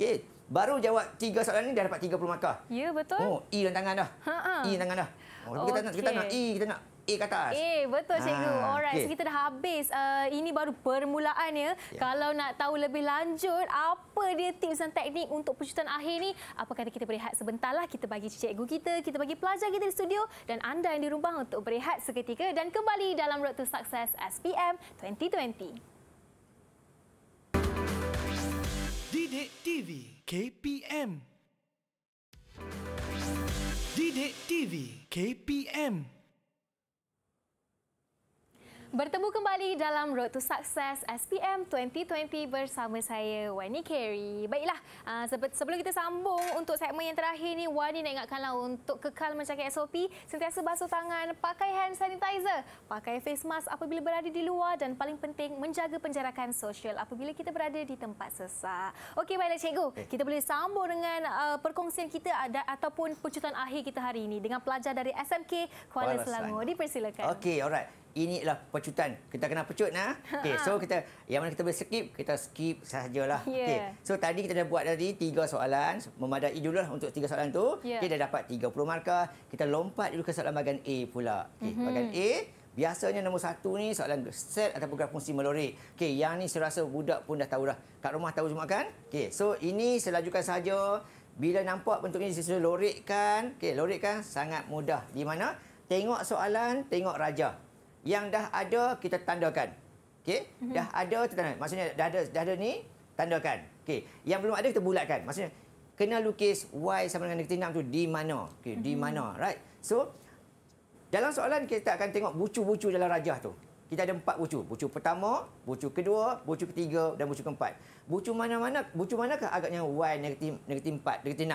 Okey baru jawab tiga soalan ni dah dapat 30 markah. Ya betul. Oh, E dalam tangan dah. Ha -ha. E tangan dah. Oh, okay. kita nak kita nak E kita nak A kat atas. Eh betul ha, cikgu. Alright, okay. so kita dah habis. Uh, ini baru permulaan ya. ya. Kalau nak tahu lebih lanjut apa dia tips dan teknik untuk pencutan akhir ni, apa kata kita berehat lah kita bagi cikgu kita, kita bagi pelajar kita di studio dan anda yang di rumah untuk berehat seketika dan kembali dalam Road to Success SPM 2020. Didik TV. KPM. Didik TV KPM. Bertemu kembali dalam Road to Success SPM 2020 bersama saya Wani Carey. Baiklah, ah, sebelum kita sambung untuk segmen yang terakhir ni, Wani nak ingatkanlah untuk kekal mencakap SOP, sentiasa basuh tangan, pakai hand sanitizer, pakai face mask apabila berada di luar dan paling penting menjaga penjarakan sosial apabila kita berada di tempat sesak. Okey, baiklah cikgu. Okay. Kita boleh sambung dengan ah, perkongsian kita ada, ataupun pencutan akhir kita hari ini dengan pelajar dari SMK Kuala, Kuala Selangor. Selangor. Dipersilakan. Okey, alright ini adalah pecutan. Kita kena pecut nah. *laughs* Okey, so kita yang mana kita boleh skip, kita skip sajalah. *laughs* Yeah. Okey. So tadi kita dah buat tadi tiga soalan, memadai dululah untuk tiga soalan tu. Yeah. Okey, dah dapat 30 markah. Kita lompat dulu ke soalan bahagian A pula. Okey, mm -hmm. bahagian A biasanya nombor satu ni soalan set ataupun graf fungsi melorek. Okey, yang ni saya rasa budak pun dah tahu dah. Kat rumah tahu cuma kan? Okey, so ini selajukan saja. Bila nampak bentuknya dia selorekkan, okey, lorekkan sangat mudah. Di mana? Tengok soalan, tengok raja yang dah ada kita tandakan. Okey, mm -hmm. dah ada kita tandakan. Maksudnya dah ada dah ada ni tandakan. Okey, yang belum ada kita bulatkan. Maksudnya kena lukis Y sama dengan negatif 6 tu di mana? Okey, mm -hmm. di mhm. mana? Right. So dalam soalan kita akan tengok bucu-bucu dalam rajah tu. Kita ada empat bucu. Bucu pertama, bucu kedua, bucu ketiga dan bucu keempat. Bucu mana-mana, bucu manakah agaknya Y negatif negatif 4, negatif 6?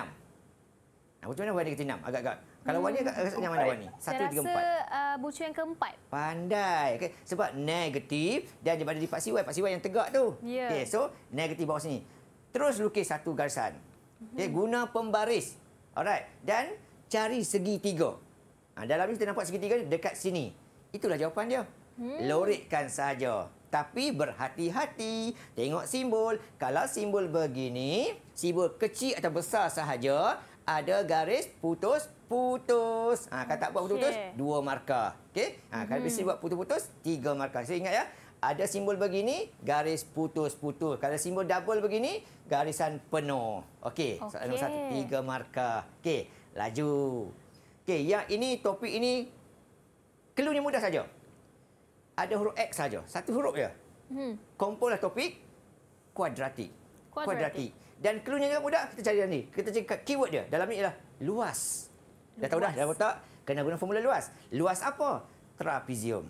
Nah, bucu mana Y negatif 6 agak-agak? Kalau hmm. Wani, rasa macam mana Wani? Satu, tiga, empat. Saya rasa uh, bucu yang keempat. Pandai. Okay. Sebab negatif, dia ada di Pak Siwai. Pak Siwai yang tegak tu. Yeah. Okay. So, negatif bawah sini. Terus lukis satu garisan. Mhm. Okay. Guna pembaris. Alright. Dan cari segitiga. Ha, dalam ni kita nampak segitiga ni dekat sini. Itulah jawapan dia. Hmm. Lorikkan saja. Tapi berhati-hati. Tengok simbol. Kalau simbol begini, simbol kecil atau besar sahaja, ada garis putus putus. Ha, ah, kalau tak buat putus-putus, okay. dua markah. Okey? Ha, ah, kalau hmm. mesti hmm. buat putus-putus, tiga markah. So, ingat ya. Ada simbol begini, garis putus-putus. Kalau simbol double begini, garisan penuh. Okey, okay. soalan satu. Tiga markah. Okey, laju. Okey, yang ini, topik ini, keluarnya mudah saja. Ada huruf X saja, Satu huruf ya. Hmm. Kumpulah topik, kuadratik. Kuadratik. kuadratik. Dan keluarnya juga mudah, kita cari nanti. Kita cari keyword dia. Dalam ini ialah luas. Dah tahu luas. dah, dah tahu tak? Kena guna formula luas. Luas apa? Trapezium.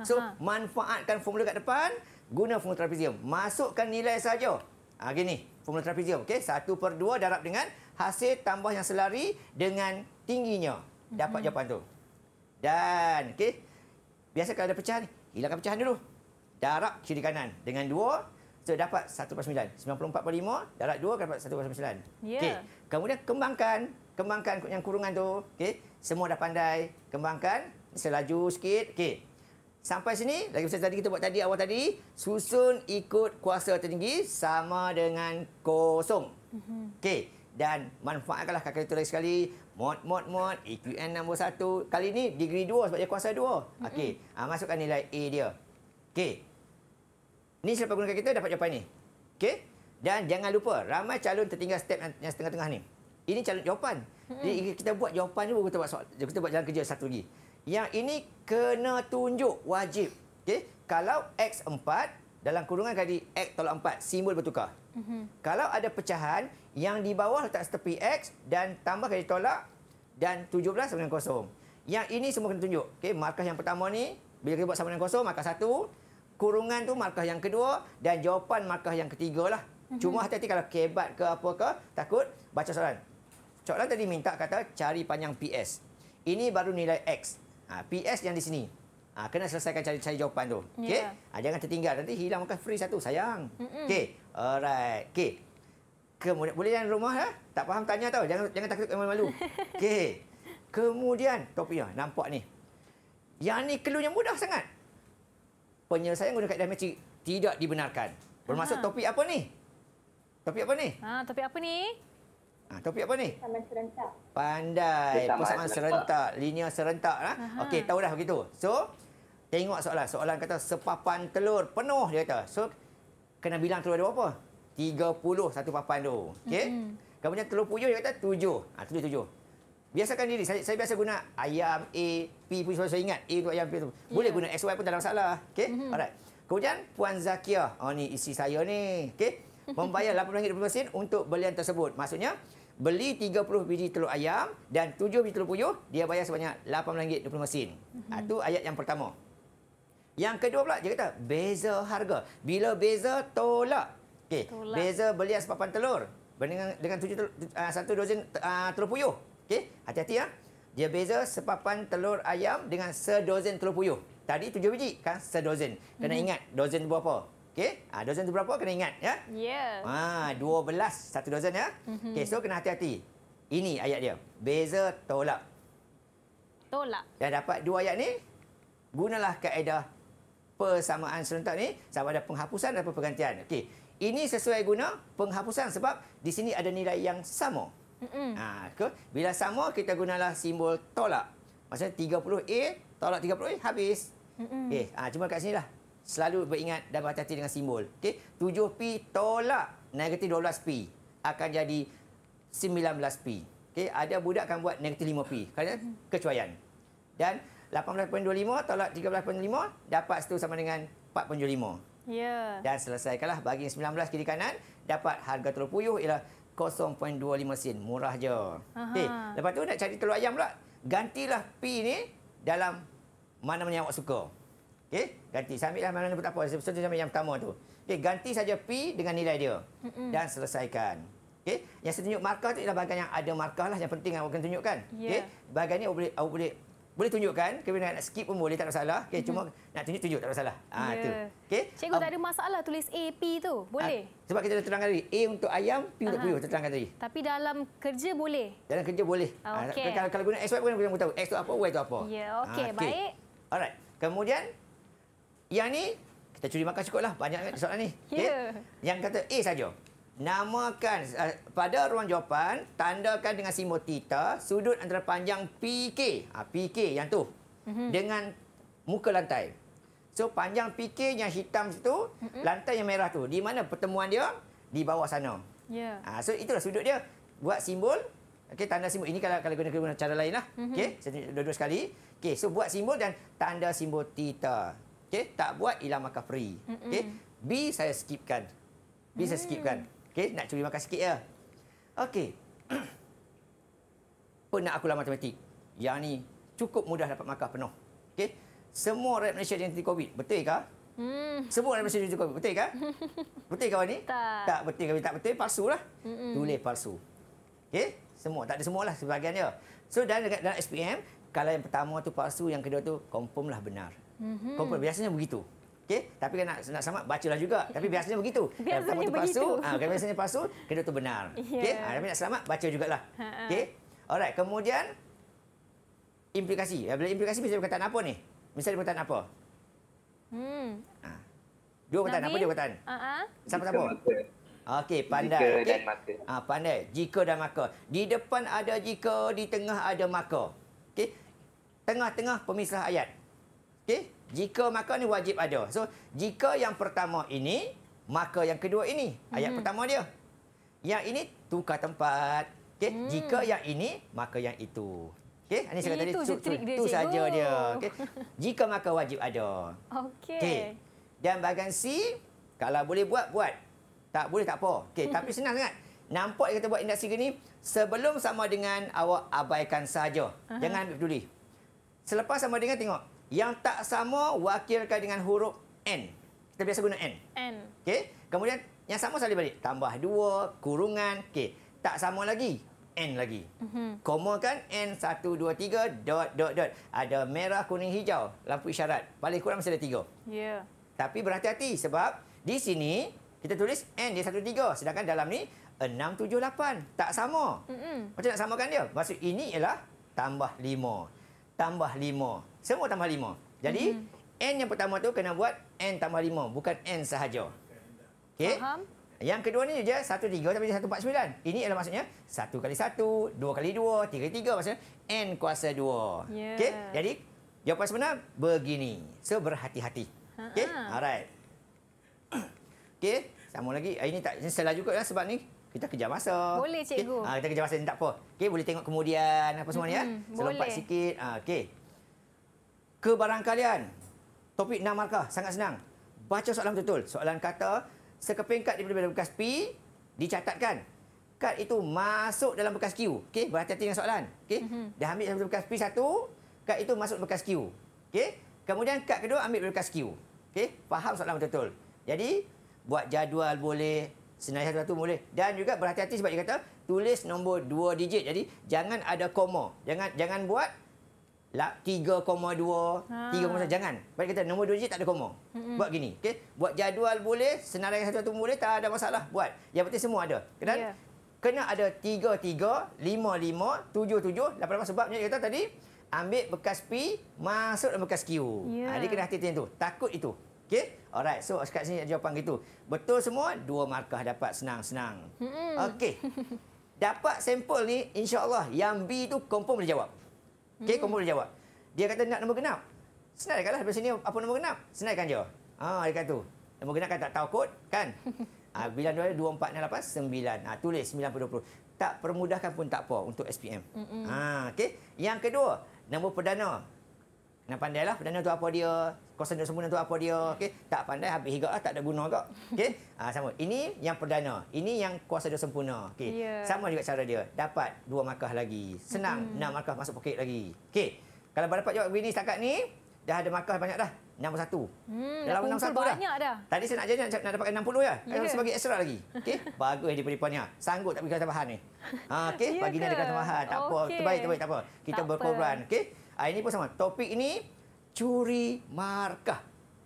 Ha, so, ha. manfaatkan formula kat depan, guna formula trapezium. Masukkan nilai sahaja. Ha, gini, formula trapezium. Okay? satu per dua darab dengan hasil tambah yang selari dengan tingginya. Dapat mhm. jawapan tu. Dan, okay? biasa kalau ada pecahan, hilangkan pecahan dulu. Darab kiri kanan dengan dua. so dapat 1 per 9. 94 per 5, darab dua dapat 1 per 9. Yeah. Okay. Kemudian, kembangkan kembangkan yang kurungan tu. Okey, semua dah pandai kembangkan selaju sikit. Okey. Sampai sini, lagi macam tadi kita buat tadi awal tadi, susun ikut kuasa tertinggi sama dengan kosong. Mhm. Okey, dan manfaatkanlah kakak itu lagi sekali. Mod, mod, mod, EQN nombor satu. Kali ini, degree dua sebab dia kuasa dua. Mhm. Okey, ha, masukkan nilai A dia. Okey. Ini selepas gunakan kita dapat jawapan ini. Okey, dan jangan lupa, ramai calon tertinggal step yang setengah-tengah ni. Ini calon jawapan. Hmm. Jadi kita buat jawapan je kita buat soal. Kita buat jalan kerja satu lagi. Yang ini kena tunjuk wajib. Okey. Kalau X4 dalam kurungan kali X tolak 4 simbol bertukar. Mm -hmm. Kalau ada pecahan yang di bawah letak setepi X dan tambah kali tolak dan 17 sama dengan kosong. Yang ini semua kena tunjuk. Okey. Markah yang pertama ni bila kita buat sama dengan kosong markah satu. Kurungan tu markah yang kedua dan jawapan markah yang ketiga lah. Mhm. Cuma hati-hati kalau kebat ke apa ke, takut baca soalan. Soalan tadi minta kata cari panjang PS. Ini baru nilai X. Ha, PS yang di sini. Ha, kena selesaikan cari, cari jawapan tu. Okey. Yeah. Ha, jangan tertinggal nanti hilang makan free satu sayang. Okey. Alright. Okey. Kemudian boleh yang rumah ya? Tak faham tanya tau. Jangan jangan takut malu. -malu. *laughs* Okey. Kemudian topinya nampak ni. Yang ni clue mudah sangat. Penyelesaian guna kaedah matrik tidak dibenarkan. Bermaksud ha. topik apa ni? Topik apa ni? Ha, topik apa ni? Ha, topik apa ni? Taman serentak. Pandai. Pusatman serentak. Linear serentak. Ha? Okey, tahu dah begitu. So, tengok soalan. Soalan kata sepapan telur penuh, dia kata. So, kena bilang telur ada berapa? 30 satu papan tu. Okey? Mm-hmm. Kemudian telur puyuh, dia kata 7. Ha, telur 7. Biasakan diri. Saya, saya biasa guna ayam A, P pun saya ingat. A untuk ayam P tu. Ya. Boleh yeah. guna XY pun tak ada masalah. Okey? Mm-hmm. Alright. Kemudian, Puan Zakia. Oh, ni isteri saya ni. Okey? *laughs* Membayar RM8.20 untuk belian tersebut. Maksudnya, beli 30 biji telur ayam dan 7 biji telur puyuh, dia bayar sebanyak RM8.25. Mhm. Itu mm -hmm. ha, ayat yang pertama. Yang kedua pula, dia kata, beza harga. Bila beza, tolak. Okay. tolak. Beza beli sepapan telur dengan, dengan tujuh telur, uh, ah, 1 dozen uh, telur puyuh. Hati-hati ya. Dia beza sepapan telur ayam dengan sedozen telur puyuh. Tadi tujuh biji kan sedozen. Kena mm -hmm. ingat dozen berapa? Okey, ha, dozen tu berapa? Kena ingat ya. Ya. Yeah. Ah, dua belas satu dozen ya. Mm -hmm. Okey, so kena hati-hati. Ini ayat dia. Beza tolak. Tolak. Ya dapat dua ayat ni, gunalah kaedah persamaan serentak ni sama ada penghapusan atau pergantian. Okey. Ini sesuai guna penghapusan sebab di sini ada nilai yang sama. Mm -mm. Ha, okay. Bila sama, kita gunalah simbol tolak. Maksudnya 30A, tolak 30A, habis. Mm -mm. Okay. Ha, ah, cuma kat sini lah, selalu beringat dan berhati-hati dengan simbol. Okey, 7p tolak negatif 12p akan jadi 19p. Okey, ada budak akan buat negatif 5p kerana kecuaian. Dan 18.25 tolak 13.5 dapat setuju sama dengan 4.25. Ya. Yeah. Dan selesaikanlah bagi 19 kiri kanan dapat harga telur puyuh ialah 0.25 sen. Murah je. Okey, lepas tu nak cari telur ayam pula. Gantilah p ini dalam mana-mana yang awak suka. Okey, ganti lah mana pun tak apa. Sebab tu yang pertama tu. Okey, ganti saja P dengan nilai dia. Mm-mm. Dan selesaikan. Okey, yang saya tunjuk markah tu ialah bahagian yang ada markah lah. Yang penting awak kena tunjukkan. Yeah. Okey, ya. bahagian ni awak boleh, awak boleh boleh tunjukkan kemudian nak skip pun boleh tak ada masalah okey mm-hmm. cuma nak tunjuk tunjuk tak ada masalah ha yeah. Ya. tu okey cikgu um, tak ada masalah tulis A P tu boleh uh, sebab kita dah terangkan tadi A untuk ayam P untuk puyuh uh terangkan tadi tapi dalam kerja boleh dalam kerja boleh ah, okay. uh, kalau kalau guna SY pun kena tahu X tu apa Y tu apa ya yeah, okey uh, ah, okay. baik alright kemudian yang ni, kita curi makan cukup lah. Banyak soalan ni. Ya. Okay? Yeah. Yang kata A saja. Namakan eh, pada ruang jawapan, tandakan dengan simbol tita sudut antara panjang PK. Ha, PK yang tu. Mm -hmm. Dengan muka lantai. So panjang PK yang hitam situ, mm -hmm. lantai yang merah tu. Di mana pertemuan dia? Di bawah sana. Yeah. Ha, so itulah sudut dia. Buat simbol. Okay, tanda simbol. Ini kalau kalau guna-guna cara lain lah. Mm -hmm. okay, dua-dua sekali. Okay, so buat simbol dan tanda simbol tita. Okey, tak buat ilah makan free. Okey. B saya skipkan. B hmm. saya mm. skipkan. Okey, nak curi makan sikit ya. Okey. Pernah aku lah matematik. Yang ni cukup mudah dapat makan penuh. Okey. Semua rakyat Malaysia yang tertipu COVID, betul ke? Hmm. Semua orang Malaysia yang COVID, betul ke? *laughs* betul kawan ni? Tak. Tak betul kami tak betul, palsu lah. Hmm. Tulis palsu. Okey. Semua, tak ada semua lah sebahagiannya. So dalam, dalam SPM, kalau yang pertama tu palsu, yang kedua tu confirm lah benar. Mm-hmm. Perempuan biasanya begitu. okay? tapi kan nak nak sama bacalah juga. Tapi *laughs* biasanya begitu. Biasanya kalau begitu. Palsu, ah, kalau biasanya palsu, kena tu benar. *laughs* Yeah. Okey, ah, tapi nak selamat baca juga jugalah. Ha, ha. okay? Alright, kemudian implikasi. Ya, bila implikasi misalnya perkataan apa ni? Misalnya perkataan apa? Hmm. Ah. Dua perkataan apa Dua perkataan? Uh-huh. Sama sama. Okey, pandai. Jika okay. dan maka. Ah, pandai. Jika dan maka. Di depan ada jika, di tengah ada maka. Okey. Tengah-tengah pemisah ayat. Okey, jika maka ni wajib ada. So, jika yang pertama ini, maka yang kedua ini. Ayat hmm. pertama dia. Yang ini tukar tempat. Okey, hmm. jika yang ini, maka yang itu. Okey, ini saya tadi tu trik dia. Tu saja dia. Okey. *laughs* Jika maka wajib ada. Okey. Okay. Dan bahagian C, kalau boleh buat buat. Tak boleh tak apa. Okey, *laughs* tapi senang sangat. Nampak dia kata buat indeks segini sebelum sama dengan awak abaikan saja. Uh -huh. Jangan ambil peduli. Selepas sama dengan tengok yang tak sama wakilkan dengan huruf N. Kita biasa guna N. N. Okey. Kemudian yang sama salib balik. Tambah dua, kurungan. Okey. Tak sama lagi. N lagi. Mm-hmm. Koma kan N, satu, dua, tiga, dot, dot, dot. Ada merah, kuning, hijau. Lampu isyarat. Paling kurang masih ada tiga. Ya. Yeah. Tapi berhati-hati sebab di sini kita tulis N dia satu, tiga. Sedangkan dalam ni enam, tujuh, lapan. Tak sama. Mm-hmm. Macam nak samakan dia? Maksud ini ialah tambah lima. Tambah lima. Semua tambah lima. Jadi mm-hmm. n yang pertama tu kena buat n tambah lima, bukan n sahaja. Okay? Faham? Yang kedua ni je satu tiga, tapi satu empat sembilan. Ini adalah maksudnya satu kali satu, dua kali 2, 3 tiga, maksudnya n kuasa dua. Yeah. Okey? Jadi jawapan sebenar begini. So berhati-hati. Okay? Uh-huh. Alright. Okey, sama lagi. Ah, ini tak ini salah juga lah sebab ni kita kejar masa. Boleh cikgu. Okay? Ah, ha, kita kejar masa ni tak apa. Okey, boleh tengok kemudian apa semua mm-hmm. ni ya. Mm-hmm. Selompat boleh. sikit. Ha, okey kebarangkalian. Topik 6 markah. Sangat senang. Baca soalan betul Soalan kata, sekeping kad daripada bekas P, dicatatkan. Kad itu masuk dalam bekas Q. Okay? Berhati-hati dengan soalan. Okay? Mm -hmm. Dia ambil daripada bekas P satu, kad itu masuk bekas Q. Okay? Kemudian kad kedua ambil bekas Q. Okay? Faham soalan betul-betul. Jadi, buat jadual boleh, senarai satu-satu boleh. Dan juga berhati-hati sebab dia kata, tulis nombor dua digit. Jadi, jangan ada koma. Jangan jangan buat lah 3.2 ha. 3.1 jangan baik kita nombor 2 digit tak ada koma mm -hmm. buat gini okey buat jadual boleh senarai yang satu boleh tak ada masalah buat yang penting semua ada kena yeah. kena ada 33 55 77 88 sebabnya dia kata tadi ambil bekas P masuk dalam bekas Q yeah. ha dia kena hati-hati tu takut itu okey alright so kat sini jawapan gitu betul semua dua markah dapat senang-senang mm -hmm. okey *laughs* dapat sampel ni insya-Allah yang B tu confirm boleh jawab Okey, hmm. kamu jawab. Dia kata nak nombor genap. lah dari sini apa nombor genap. Senaikan kan Ha, ah, dia kata tu. Nombor genap kan tak tahu kod, kan? Ha, *laughs* ah, bilan dua 2, 4, 6, 8, 9. Ha, tulis puluh dua puluh. Tak permudahkan pun tak apa untuk SPM. Ah, okay. Yang kedua, nombor perdana. Kena pandailah perdana tu apa dia kuasa dan sempurna tu apa dia okey tak pandai habis juga lah, tak ada guna juga okey ha, *laughs* sama ini yang perdana ini yang kuasa dan sempurna okey yeah. sama juga cara dia dapat dua markah lagi senang enam mm. markah masuk poket lagi okey kalau dapat jawab ini setakat ni dah ada markah banyak dah 61. Hmm, Dalam dah 61 banyak dah. dah. Tadi saya nak jadi nak, nak dapatkan 60 ya. Yeah. Sebagai ekstra lagi. Okey. *laughs* Bagus di perempuannya. Sanggup tak bagi tambahan ni. Ha, okey. *laughs* Yeah bagi dia tambahan. Tak okay. apa. Terbaik, terbaik. Tak apa. Kita berkorban. Okey. Ha, ini pun sama. Topik ini curi markah.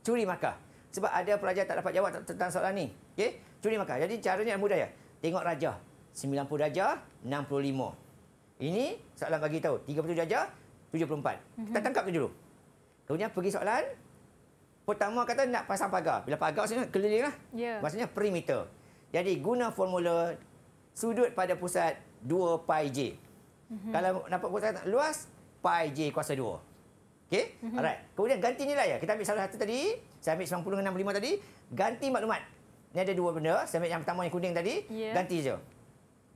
Curi markah. Sebab ada pelajar tak dapat jawab tentang soalan ni. Okay, curi markah. Jadi caranya mudah ya. Tengok rajah 90 darjah 65. Ini soalan bagi tahu 30 darjah 74. Kita mhm. tangkap dulu. Kemudian pergi soalan pertama kata nak pasang pagar. Bila pagar maksudnya kelilinglah. Ya. Maksudnya perimeter. Jadi guna formula sudut pada pusat 2 pi j. Mm -hmm. Kalau nampak pusat luas pi j kuasa 2. Okey? Mm-hmm. Alright. Kemudian ganti nilai ya. Kita ambil salah satu tadi. Saya ambil 90 dengan 65 tadi. Ganti maklumat. Ini ada dua benda. Saya ambil yang pertama yang kuning tadi. Yeah. Ganti saja.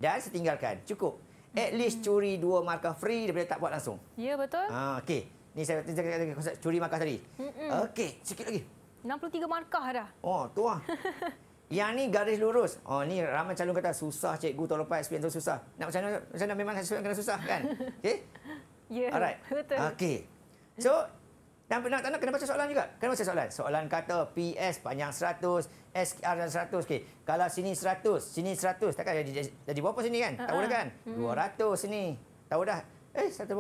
Dan setinggalkan. Cukup. At mm-hmm. least mhm. curi dua markah free daripada tak buat langsung. Ya, yeah, betul. Ha, Okey. ni saya tak cakap lagi konsep curi markah tadi. Mhm. Okey. Sikit lagi. 63 markah dah. Oh, tu lah. *laughs* Yang ni garis lurus. Oh ni ramai calon kata susah cikgu tolong lepas SPM tu susah. Nak macam mana macam mana memang kena susah kan? *laughs* Okey. Ya. Yeah, Alright. Betul. Okey. So, dan nak tak nak kena baca soalan juga. Kena baca soalan. Soalan kata PS panjang 100, SR 100. Okey. Kalau sini 100, sini 100. Takkan jadi jadi berapa sini kan? Tahu dah kan? 200 hmm. sini. Tahu dah. Eh, 150.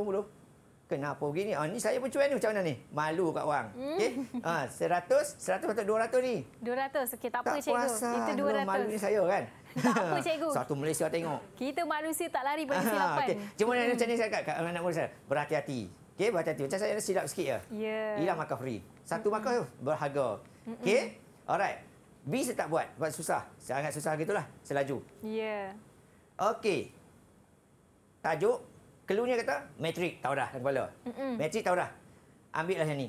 Kenapa begini? Ah, ni saya pun cuan ni macam mana ni? Malu kat orang. Hmm. Okey. ah 100, 100 atau 200 ni? 200. Okey, tak, tak apa cikgu. Puasa. Lah. Itu 200. Malu ni saya kan? Tak apa *laughs* cikgu. Satu Malaysia tengok. Kita manusia tak lari pada ha, silapan. Okey. Cuma hmm. nak cakap kat anak-anak saya, berhati-hati. Okey, berhati-hati. Macam saya ada silap sikit ya. Ya. Yeah. makan free. Satu mm -mm. makan berharga. Okey? Alright. B saya tak buat. Buat susah. Sangat susah gitulah. Selaju. Ya. Yeah. Okey. Tajuk. Keluarnya kata, matrik. Tahu dah dalam kepala. Mm -mm. Matrik tahu dah. Ambil lah yang ni.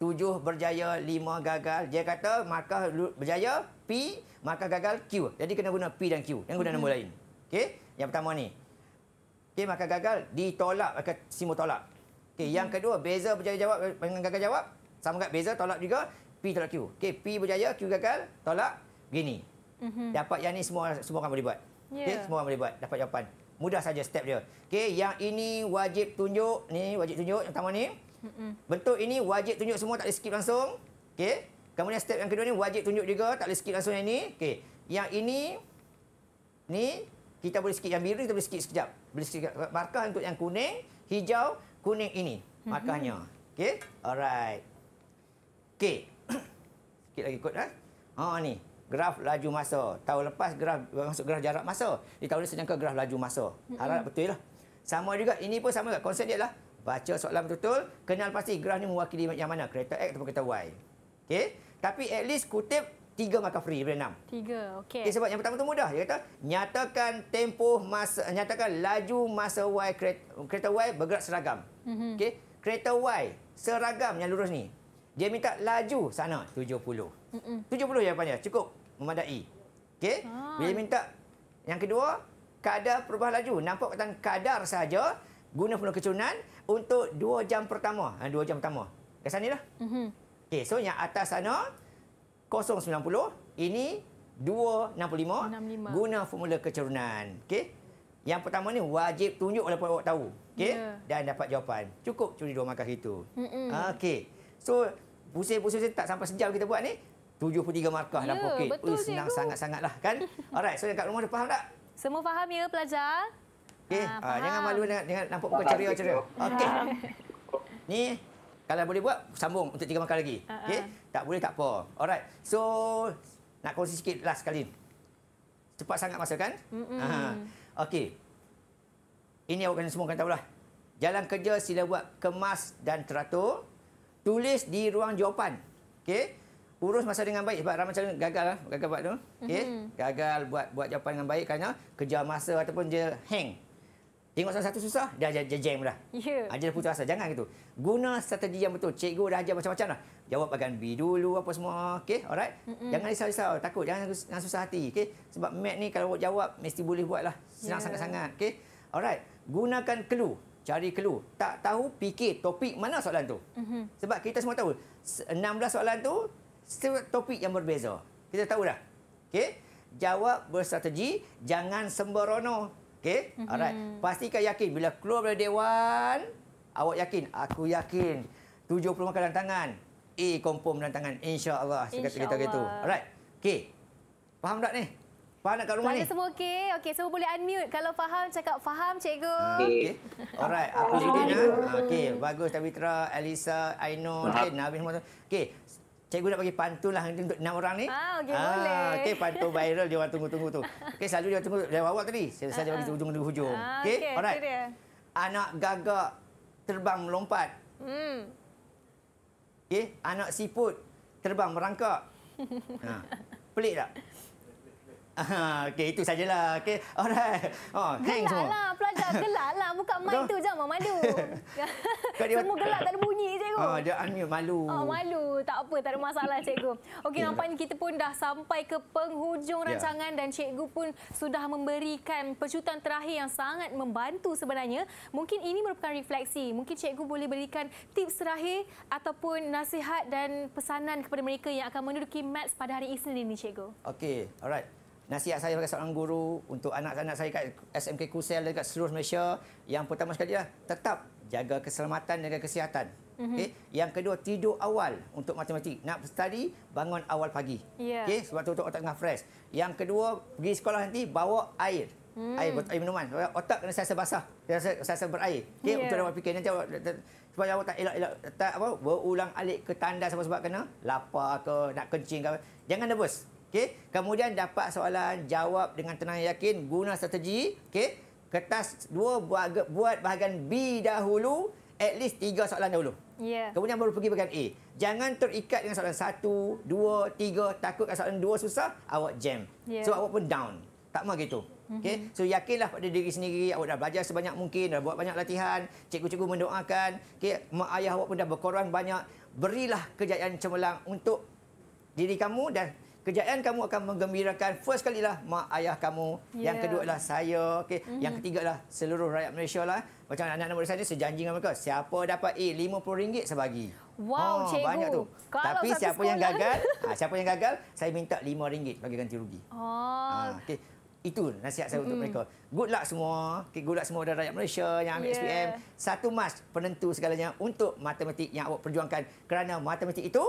Tujuh berjaya, lima gagal. Dia kata maka berjaya, P. maka gagal, Q. Jadi kena guna P dan Q. Yang guna mm -hmm. nombor lain. Okey? Yang pertama ni. Okey, maka gagal, ditolak. Simul tolak. Okey, yang hmm. kedua, beza berjaya jawab eh, dengan gagal jawab. Sama dekat beza tolak juga P tolak Q. okay P berjaya, Q gagal, tolak begini. -hmm. Dapat yang ini semua semua orang boleh buat. Yeah. Okey, semua orang boleh buat. Dapat jawapan. Mudah saja step dia. okay yang ini wajib tunjuk, ni wajib tunjuk yang pertama ni. Mm -hmm. Bentuk ini wajib tunjuk semua tak boleh skip langsung. Okey. Kemudian step yang kedua ni wajib tunjuk juga, tak boleh skip langsung yang ni. Okey. Yang ini ni kita boleh skip yang biru kita boleh skip sekejap. Boleh skip markah untuk yang kuning, hijau kuning ini markahnya. Okey. Alright. Okey. *coughs* Sikit lagi kod ah. Ha oh, ni, graf laju masa. Tahu lepas graf masuk graf jarak masa. Di tahun ni sedangkan graf laju masa. Harap betul lah. Sama juga ini pun sama juga konsep dia lah. Baca soalan betul, kenal pasti graf ni mewakili yang mana, kereta X atau kereta Y. Okey. Tapi at least kutip tiga maka free daripada enam. Tiga, okey. Okay, sebab yang pertama tu mudah. Dia kata, nyatakan tempoh masa, eh, nyatakan laju masa Y kereta, kereta Y bergerak seragam. Mm -hmm. Okey, kereta Y seragam yang lurus ni. Dia minta laju sana, tujuh puluh. Tujuh puluh 70 panjang cukup memadai. Okey, ha. bila dia minta yang kedua, kadar perubahan laju. Nampak kata kadar saja. guna penuh kecunan untuk dua jam pertama. Ah, dua jam pertama. Kat sana lah. Mm -hmm. Okey, so yang atas sana, 0.90 ini 2.65 guna formula kecerunan okay? yang pertama ni wajib tunjuk walaupun awak tahu okay? yeah. dan dapat jawapan cukup curi dua markah itu mm -mm. okey so pusing-pusing tak sampai sejam kita buat ni 73 markah yeah, dalam ya, poket betul senang sangat-sangatlah kan *laughs* alright so yang kat rumah dah faham tak semua faham ya pelajar okey ah, ah jangan malu dengan, dengan nampak muka ceria-ceria okey *laughs* ni kalau boleh buat, sambung untuk tiga makan lagi. Uh-huh. Okey? Tak boleh, tak apa. Alright. So, nak kongsi sikit last sekali. Cepat sangat masa kan? Uh-huh. Okey. Ini awak kena semua kena tahulah. Jalan kerja sila buat kemas dan teratur. Tulis di ruang jawapan. okay? Urus masa dengan baik sebab ramai calon gagal lah, gagal buat tu. okay? Mm-hmm. Gagal buat buat jawapan dengan baik kerana kerja masa ataupun dia hang. Tengok satu-satu susah, dah jam dah. Yeah. Dia dah putus asa. Jangan gitu. Guna strategi yang betul. Cikgu dah ajar macam-macam dah. Jawab bagian B dulu, apa semua. Okay, alright? Mm -mm. Jangan risau-risau. Takut. Jangan, jangan susah hati. Okay? Sebab Matt ni kalau jawab, mesti boleh buat lah. Senang ya. sangat-sangat. Okay? Alright? Gunakan clue. Cari clue. Tak tahu, fikir topik mana soalan tu. Mm -hmm. Sebab kita semua tahu, 16 soalan tu, topik yang berbeza. Kita tahu dah. Okay? Jawab berstrategi. Jangan sembarono. Okey? Mhm. Alright. Pastikan yakin bila keluar dari dewan, awak yakin, aku yakin 70 makanan tangan. A confirm dalam tangan insya-Allah Insya kata kita gitu. Alright. okay. Faham tak ni? Faham tak kat rumah Selain ni? semua okey. Okey, semua boleh unmute. Kalau faham, cakap faham, cikgu. Ah, okey. Alright, aku sedia. Ah. Ah, okey, bagus Tabitra, Elisa, Aino, Nabi semua. Okey, Cikgu nak bagi pantun lah untuk enam orang ni. Ah, okey ah, boleh. Okey pantun viral dia orang tunggu-tunggu tu. Okey selalu dia tunggu dari awal tadi. Saya rasa uh, dia bagi hujung hujung. Uh, okey, ah, okay, alright. Kira. Anak gagak terbang melompat. Hmm. Okey, anak siput terbang merangkak. *laughs* ha. Pelik tak? *laughs* Okey, itu sajalah. Okey, alright. *laughs* Oh, gelak semua. lah pelajar. *laughs* Gelak lah. Buka mic tu je, Mak Madu. semua gelak, tak ada bunyi, cikgu. Oh, dia unmute, malu. Oh, malu. Tak apa, tak ada masalah, cikgu. Okey, yeah. nampaknya kita pun dah sampai ke penghujung yeah. rancangan dan cikgu pun sudah memberikan pecutan terakhir yang sangat membantu sebenarnya. Mungkin ini merupakan refleksi. Mungkin cikgu boleh berikan tips terakhir ataupun nasihat dan pesanan kepada mereka yang akan menduduki maths pada hari Isnin ini, cikgu. Okey, alright nasihat saya sebagai seorang guru untuk anak-anak saya kat SMK Kusel dan kat seluruh Malaysia yang pertama sekali lah tetap jaga keselamatan dan kesihatan. Mm-hmm. Okay. Yang kedua tidur awal untuk matematik. Nak study bangun awal pagi. Yeah. Okay. Sebab tu otak tengah fresh. Yang kedua pergi sekolah nanti bawa air. Mm. Air botol air minuman. Otak kena sentiasa basah. Sentiasa saya berair. Okey? Yeah. Untuk awal fikir nanti awak sebab awak tak elak-elak tak apa berulang alik ke tandas sebab kena lapar ke nak kencing ke. Jangan nervous. Okey. Kemudian dapat soalan jawab dengan tenang dan yakin guna strategi. Okey. Kertas dua buat, buat bahagian B dahulu. At least tiga soalan dahulu. Yeah. Kemudian baru pergi bahagian A. Jangan terikat dengan soalan satu, dua, tiga. Takutkan soalan dua susah, awak jam. Yeah. Sebab so, awak pun down. Tak mahu gitu. Okay. Mhm. So yakinlah pada diri sendiri Awak dah belajar sebanyak mungkin Dah buat banyak latihan Cikgu-cikgu mendoakan okay. Mak ayah awak pun dah berkorban banyak Berilah kejayaan cemerlang Untuk diri kamu Dan Kejayaan kamu akan menggembirakan first kali lah mak ayah kamu. Yeah. Yang ya. kedua lah saya. Okay. Mm-hmm. Yang mhm. ketiga lah seluruh rakyat Malaysia lah. Macam anak-anak nombor saya ni sejanji dengan mereka. Siapa dapat A, RM50 sebagi. Wow, oh, cikgu. Banyak tu. Kalau Tapi siapa sekolah. yang gagal, *laughs* ha, siapa yang gagal, saya minta RM5 bagi ganti rugi. Oh. Ha, okay. Itu nasihat saya mm-hmm. untuk mereka. Good luck semua. Okay, good luck semua dari rakyat Malaysia yang ambil yeah. SPM. Satu mas penentu segalanya untuk matematik yang awak perjuangkan. Kerana matematik itu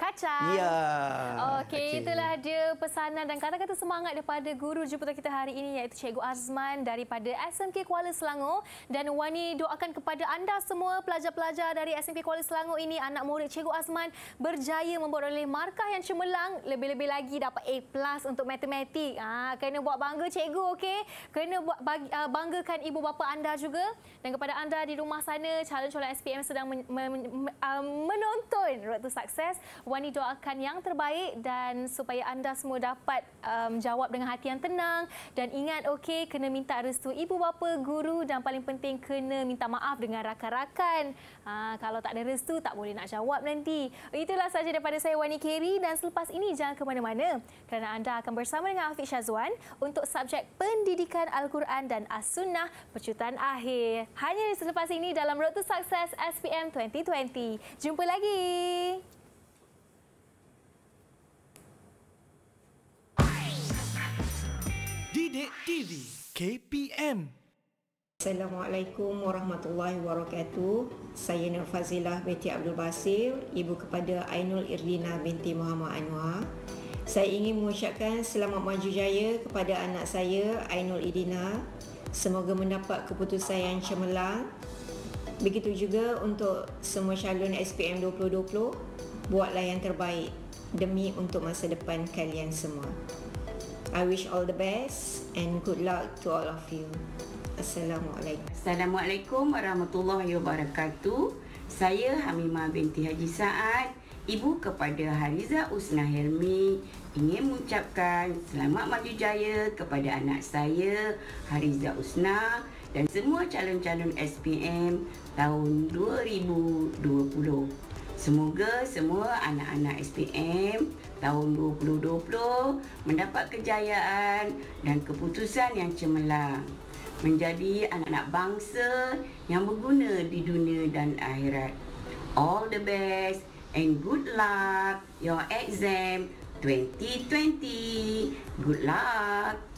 kacang. Ya. Okey, okay. itulah dia pesanan dan kata-kata semangat daripada guru jemputan kita hari ini iaitu Cikgu Azman daripada SMK Kuala Selangor dan Wani doakan kepada anda semua pelajar-pelajar dari SMK Kuala Selangor ini anak murid Cikgu Azman berjaya memperoleh markah yang cemerlang lebih-lebih lagi dapat A+ plus untuk matematik. Ah, kena buat bangga cikgu okey. Kena buat bagi, uh, banggakan ibu bapa anda juga dan kepada anda di rumah sana calon-calon SPM sedang men, men, men, uh, menonton Road to Success Wani doakan yang terbaik dan supaya anda semua dapat um, jawab dengan hati yang tenang dan ingat okey kena minta restu ibu bapa guru dan paling penting kena minta maaf dengan rakan-rakan. Ha, kalau tak ada restu tak boleh nak jawab nanti. Itulah sahaja daripada saya Wani Kerry dan selepas ini jangan ke mana-mana kerana anda akan bersama dengan Afiq Syazwan untuk subjek pendidikan Al-Quran dan As-Sunnah Percutan Akhir. Hanya selepas ini dalam Road to Success SPM 2020. Jumpa lagi. Bidik TV KPM Assalamualaikum warahmatullahi wabarakatuh Saya Nur Fazilah binti Abdul Basir Ibu kepada Ainul Irlina binti Muhammad Anwar Saya ingin mengucapkan selamat maju jaya kepada anak saya Ainul Irlina Semoga mendapat keputusan yang cemerlang Begitu juga untuk semua calon SPM 2020 Buatlah yang terbaik demi untuk masa depan kalian semua. I wish all the best and good luck to all of you. Assalamualaikum. Assalamualaikum warahmatullahi wabarakatuh. Saya Hamimah binti Haji Saad, ibu kepada Hariza Usna Helmi ingin mengucapkan selamat maju jaya kepada anak saya Hariza Usna dan semua calon-calon SPM tahun 2020. Semoga semua anak-anak SPM tahun 2020 mendapat kejayaan dan keputusan yang cemerlang menjadi anak-anak bangsa yang berguna di dunia dan akhirat. All the best and good luck your exam 2020. Good luck.